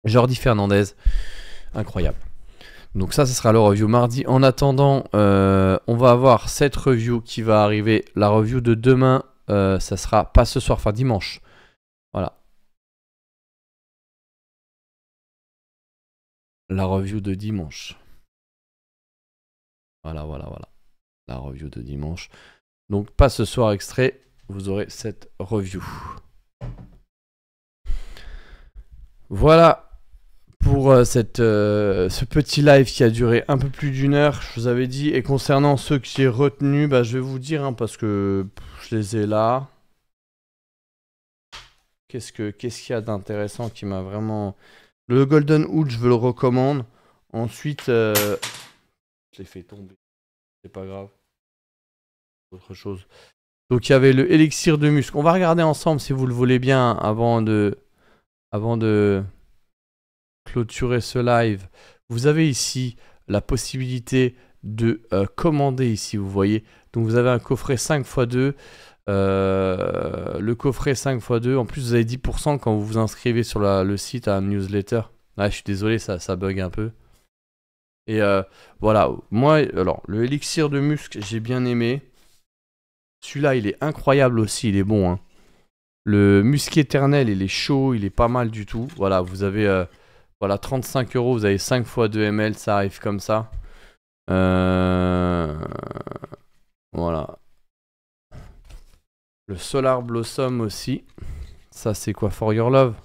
Jordi Fernandez. Incroyable. Donc ça, ce sera le review mardi. En attendant, euh, on va avoir cette review qui va arriver. La review de demain, euh, ça sera pas ce soir, enfin dimanche. Voilà, la review de dimanche. Voilà, voilà, voilà. La review de dimanche. Donc pas ce soir extrait, vous aurez cette review. Voilà pour euh, cette, euh, ce petit live qui a duré un peu plus d'une heure, je vous avais dit. Et concernant ceux qui j'ai retenu, bah, je vais vous dire hein, parce que je les ai là. Qu'est-ce qu'il qu'il y a d'intéressant qui m'a vraiment... Le Golden Hood, je vous le recommande. Ensuite, euh, je l'ai fait tomber. C'est pas grave. Autre chose. Donc il y avait le Elixir de Musc. On va regarder ensemble si vous le voulez bien avant de, avant de clôturer ce live. Vous avez ici la possibilité de euh, commander ici, vous voyez. Donc vous avez un coffret 5x2. Euh, le coffret 5x2, en plus vous avez 10% quand vous vous inscrivez sur le site à un newsletter. Ah, je suis désolé, ça, ça bug un peu. Et euh, voilà, moi, alors, le élixir de musc j'ai bien aimé. Celui-là, il est incroyable aussi, il est bon. Hein. Le musc éternel, il est chaud, il est pas mal du tout. Voilà, vous avez 35 euh, euros, vous avez 5 x 2 ml, ça arrive comme ça. Voilà. Le Solar Blossom aussi. Ça, c'est quoi For Your Love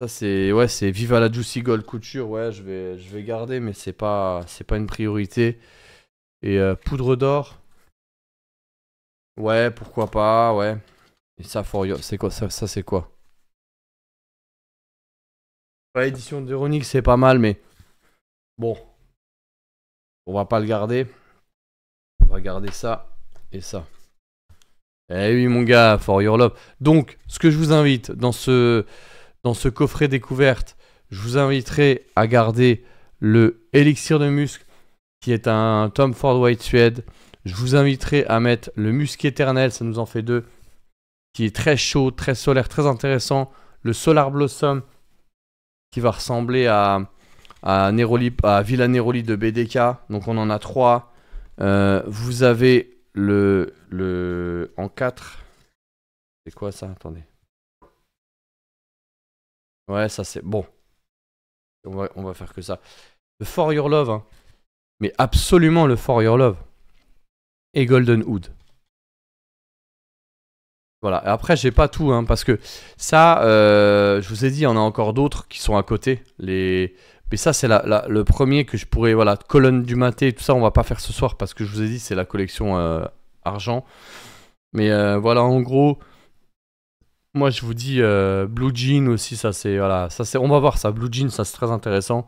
Ça, c'est. Ouais, c'est Viva la Juicy Gold Couture. Ouais, je vais, je vais garder, mais c'est pas, c'est pas une priorité. Et euh, Poudre d'or. Ouais, pourquoi pas, ouais. Et ça, For Your. C'est quoi Ça, c'est quoi édition de c'est pas mal, mais. Bon. On va pas le garder. On va garder ça et ça. Eh oui, mon gars, for your love. Donc, ce que je vous invite dans ce, dans ce coffret découverte, je vous inviterai à garder le Elixir de Musc, qui est un Tom Ford White Suede. Je vous inviterai à mettre le musc éternel, ça nous en fait deux, qui est très chaud, très solaire, très intéressant. Le Solar Blossom, qui va ressembler à, à, à Villa Neroli de BDK. Donc on en a trois. Euh, vous avez le, le en 4. C'est quoi ça Attendez. Ouais, ça c'est bon. On va, on va faire que ça. Le For Your Love, hein. mais absolument le For Your Love. Et Golden Hood. Voilà. Et après, j'ai pas tout, hein, parce que ça, euh, je vous ai dit, on a encore d'autres qui sont à côté. Les mais ça, c'est le premier que je pourrais. Voilà, colonne du maté, tout ça, on va pas faire ce soir parce que je vous ai dit, c'est la collection euh, argent. Mais euh, voilà, en gros, moi je vous dis euh, Blue Jean aussi, ça c'est. Voilà, ça c'est. On va voir ça. Blue Jean, ça c'est très intéressant.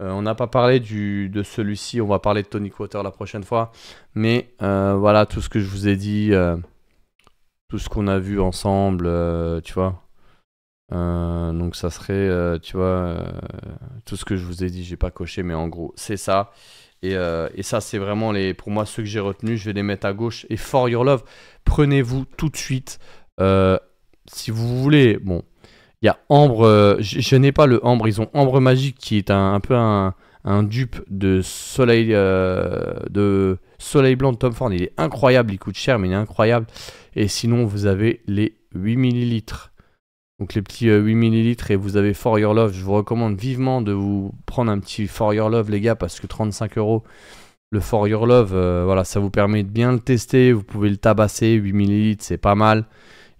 on n'a pas parlé du, de celui-ci, on va parler de Tony Quater la prochaine fois. Mais voilà, tout ce que je vous ai dit, tout ce qu'on a vu ensemble, tu vois. Euh, donc ça serait, euh, tu vois, euh, tout ce que je vous ai dit, j'ai pas coché, mais en gros, c'est ça. Et, ça, c'est vraiment les, pour moi ceux que j'ai retenus. Je vais les mettre à gauche. Et For Your Love, prenez-vous tout de suite. si vous voulez, bon, il y a Ambre. je, n'ai pas le Ambre. Ils ont Ambre Magique qui est un, peu un, dupe de Soleil de Soleil Blanc de Tom Ford. Il est incroyable. Il coûte cher, mais il est incroyable. Et sinon, vous avez les 8 millilitres. Donc les petits 8 euh, ml et vous avez For Your Love. Je vous recommande vivement de vous prendre un petit For Your Love les gars parce que 35 euros le For Your Love, euh, voilà, ça vous permet de bien le tester. Vous pouvez le tabasser, 8 ml c'est pas mal.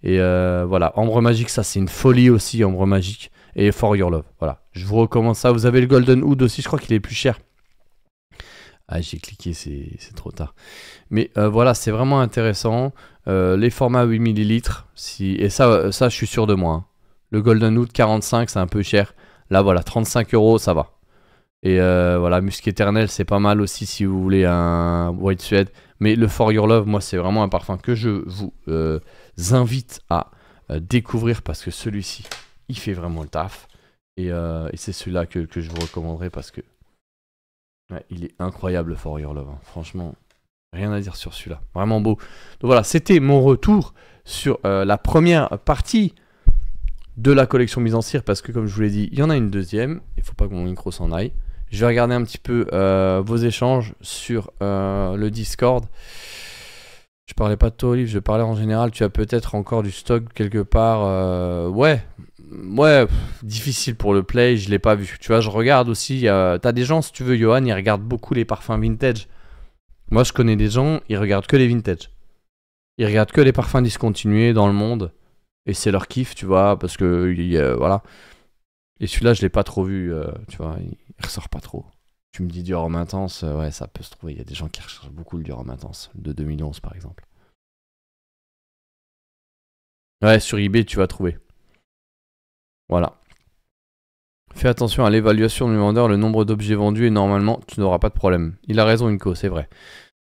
Et euh, voilà, Ambre Magique, ça c'est une folie aussi, Ambre Magique. Et For Your Love, voilà. Je vous recommande ça. Vous avez le Golden Hood aussi, je crois qu'il est plus cher. Ah, j'ai cliqué, c'est trop tard. Mais voilà, c'est vraiment intéressant. les formats 8 ml. et ça, ça je suis sûr de moi. Hein. Le Golden Hood 45, c'est un peu cher. Là, voilà, 35 euros, ça va. Et euh, voilà, Musk Éternel, c'est pas mal aussi si vous voulez un White Suede. Mais le For Your Love, moi, c'est vraiment un parfum que je vous euh, invite à euh, découvrir parce que celui-ci, il fait vraiment le taf. Et, c'est celui-là que, je vous recommanderais parce que il est incroyable, le For Your Love. Hein. Franchement, rien à dire sur celui-là. Vraiment beau. Donc voilà, c'était mon retour sur la première partie de la collection mise en cire parce que comme je vous l'ai dit, il y en a une deuxième. Il faut pas que mon micro s'en aille. Je vais regarder un petit peu euh, vos échanges sur euh, le Discord. Je parlais pas de toi, Olive, je parlais en général. Tu as peut-être encore du stock quelque part. Euh, ouais, ouais, difficile pour le play. Je l'ai pas vu. Tu vois, je regarde aussi. tu as des gens, si tu veux, Johan, ils regardent beaucoup les parfums vintage. Moi, je connais des gens, ils regardent que les vintage. Ils regardent que les parfums discontinués dans le monde et c'est leur kiff, tu vois, parce que voilà. Et celui-là, je l'ai pas trop vu, euh, tu vois, il, ressort pas trop. Tu me dis du rhum intense, euh, ouais, ça peut se trouver. Il y a des gens qui recherchent beaucoup le rhum intense, de 2011 par exemple. Ouais, sur eBay, tu vas trouver. Voilà. Fais attention à l'évaluation du vendeur, le nombre d'objets vendus et normalement, tu n'auras pas de problème. Il a raison, Inco, c'est vrai.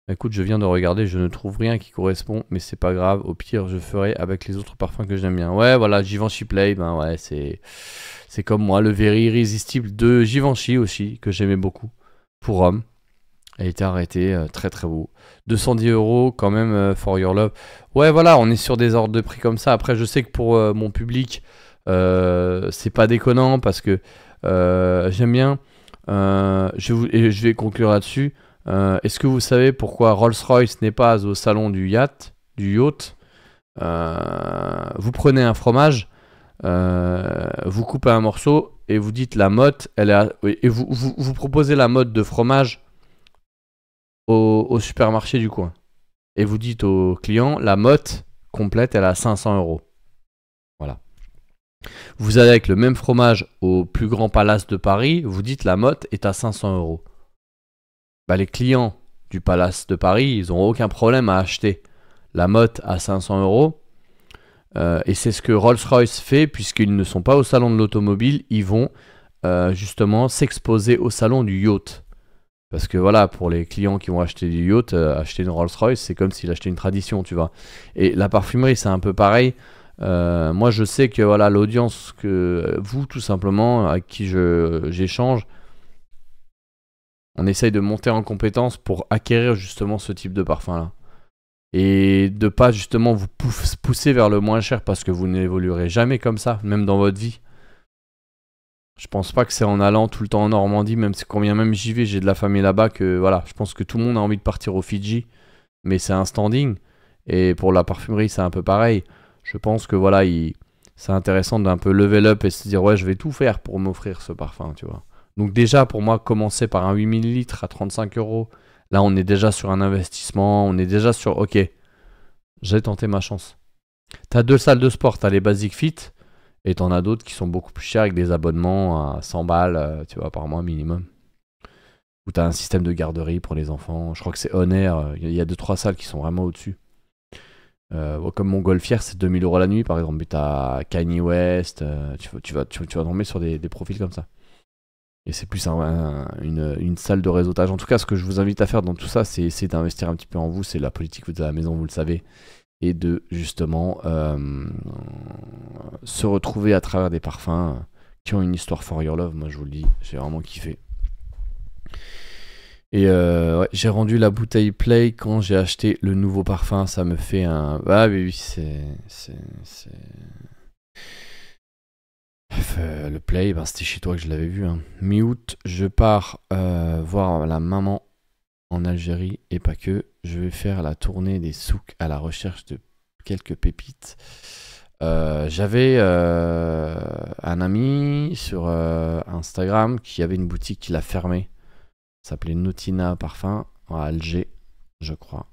Bah, écoute, je viens de regarder, je ne trouve rien qui correspond, mais c'est pas grave. Au pire, je ferai avec les autres parfums que j'aime bien. Ouais, voilà, Givenchy Play, ben ouais, c'est c'est comme moi, le Very irrésistible de Givenchy aussi que j'aimais beaucoup pour homme. A été arrêté, euh, très très beau. 210 euros quand même euh, for your love. Ouais, voilà, on est sur des ordres de prix comme ça. Après, je sais que pour euh, mon public, c'est pas déconnant parce que j'aime bien. je, je vais conclure là-dessus. Euh, est-ce que vous savez pourquoi Rolls-Royce n'est pas au salon du yacht, du yacht euh, Vous prenez un fromage, euh, vous coupez un morceau et vous dites la motte, elle est et vous, vous, proposez la motte de fromage au, supermarché du coin. Et vous dites au client, la motte complète, elle est à 500 euros. Voilà. Vous allez avec le même fromage au plus grand palace de Paris, vous dites la motte est à 500 euros. Bah, les clients du Palace de Paris, ils n'ont aucun problème à acheter la motte à 500 euros. Euh, et c'est ce que Rolls-Royce fait, puisqu'ils ne sont pas au salon de l'automobile, ils vont euh, justement s'exposer au salon du yacht. Parce que voilà, pour les clients qui vont acheter du yacht, euh, acheter une Rolls-Royce, c'est comme s'ils achetaient une tradition, tu vois. Et la parfumerie, c'est un peu pareil. moi, je sais que voilà l'audience que vous, tout simplement, à qui j'échange, on essaye de monter en compétence pour acquérir justement ce type de parfum-là. Et de pas justement vous pousser vers le moins cher parce que vous n'évoluerez jamais comme ça, même dans votre vie. Je pense pas que c'est en allant tout le temps en Normandie, même si combien même j'y vais, j'ai de la famille là-bas, que voilà, je pense que tout le monde a envie de partir au Fidji, mais c'est un standing. Et pour la parfumerie, c'est un peu pareil. Je pense que voilà, c'est intéressant d'un peu level up et se dire ouais, je vais tout faire pour m'offrir ce parfum, tu vois. Donc déjà, pour moi, commencer par un 8 litres à 35 euros, là, on est déjà sur un investissement, on est déjà sur, ok, j'ai tenté ma chance. T'as deux salles de sport, t'as les Basic Fit, et t'en as d'autres qui sont beaucoup plus chères avec des abonnements à 100 balles, euh, tu vois, par mois minimum. Ou t'as un système de garderie pour les enfants. Je crois que c'est Honor, euh, il y a deux, trois salles qui sont vraiment au-dessus. Euh, comme mon golfière, c'est 2000 euros la nuit, par exemple. Mais t'as Kanye West, tu, vas, tu, tomber sur des profils comme ça. Et c'est plus une, salle de réseautage. En tout cas, ce que je vous invite à faire dans tout ça, c'est d'investir un petit peu en vous. C'est la politique à la maison, vous le savez. Et de justement euh, se retrouver à travers des parfums qui ont une histoire for your love. Moi, je vous le dis, j'ai vraiment kiffé. Et euh, j'ai rendu la bouteille Play quand j'ai acheté le nouveau parfum. Ça me fait un. Ah, oui, oui, c'est. C'est. Euh, le play, ben, c'était chez toi que je l'avais vu. Hein. Mi-août, je pars euh, voir la maman en Algérie et pas que. Je vais faire la tournée des souks à la recherche de quelques pépites. Euh, j'avais un ami sur Instagram qui avait une boutique qui l'a fermée. S'appelait Notina Parfum à Alger, je crois.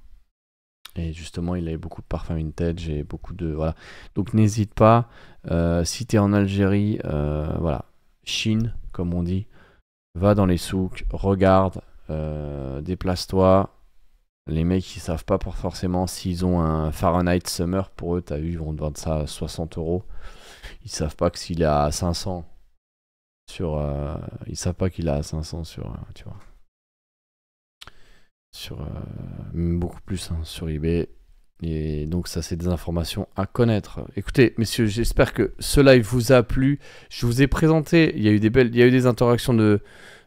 Et justement, il avait beaucoup de parfums vintage et beaucoup de. Voilà. Donc n'hésite pas, euh, si tu es en Algérie, euh, voilà, Chine, comme on dit, va dans les souks, regarde, euh, déplace-toi. Les mecs, ils savent pas pour forcément s'ils ont un Fahrenheit Summer, pour eux, tu as vu, ils vont te vendre ça à 60 euros. Ils savent pas que s'il est à 500 sur. ils savent pas qu'il a à 500 sur. tu vois sur euh, beaucoup plus hein, sur eBay. Et donc ça, c'est des informations à connaître. Écoutez, messieurs, j'espère que ce live vous a plu. Je vous ai présenté, il y a eu des belles, il y a eu des interactions de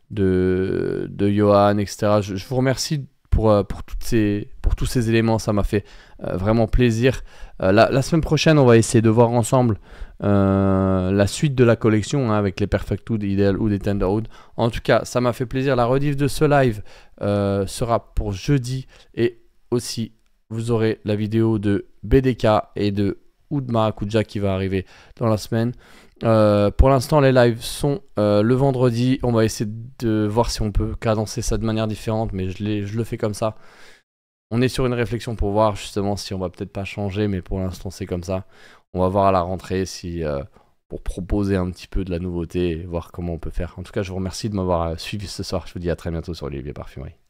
de, de Johan, etc. je vous remercie euh, pour, toutes ces, pour tous ces éléments. Ça m'a fait euh, vraiment plaisir. Euh, la, semaine prochaine, on va essayer de voir ensemble la suite de la collection hein, avec les Perfect Hood Ideal ou des Tender Hood. En tout cas, ça m'a fait plaisir. La rediff de ce live sera pour jeudi et aussi vous aurez la vidéo de BDK et de Oudma Akuja qui va arriver dans la semaine. Euh, pour l'instant, les lives sont euh, le vendredi. On va essayer de voir si on peut cadencer ça de manière différente, mais je, le fais comme ça. On est sur une réflexion pour voir justement si on va peut-être pas changer, mais pour l'instant, c'est comme ça. On va voir à la rentrée si euh, pour proposer un petit peu de la nouveauté et voir comment on peut faire. En tout cas, je vous remercie de m'avoir suivi ce soir. Je vous dis à très bientôt sur Olivier Parfumerie.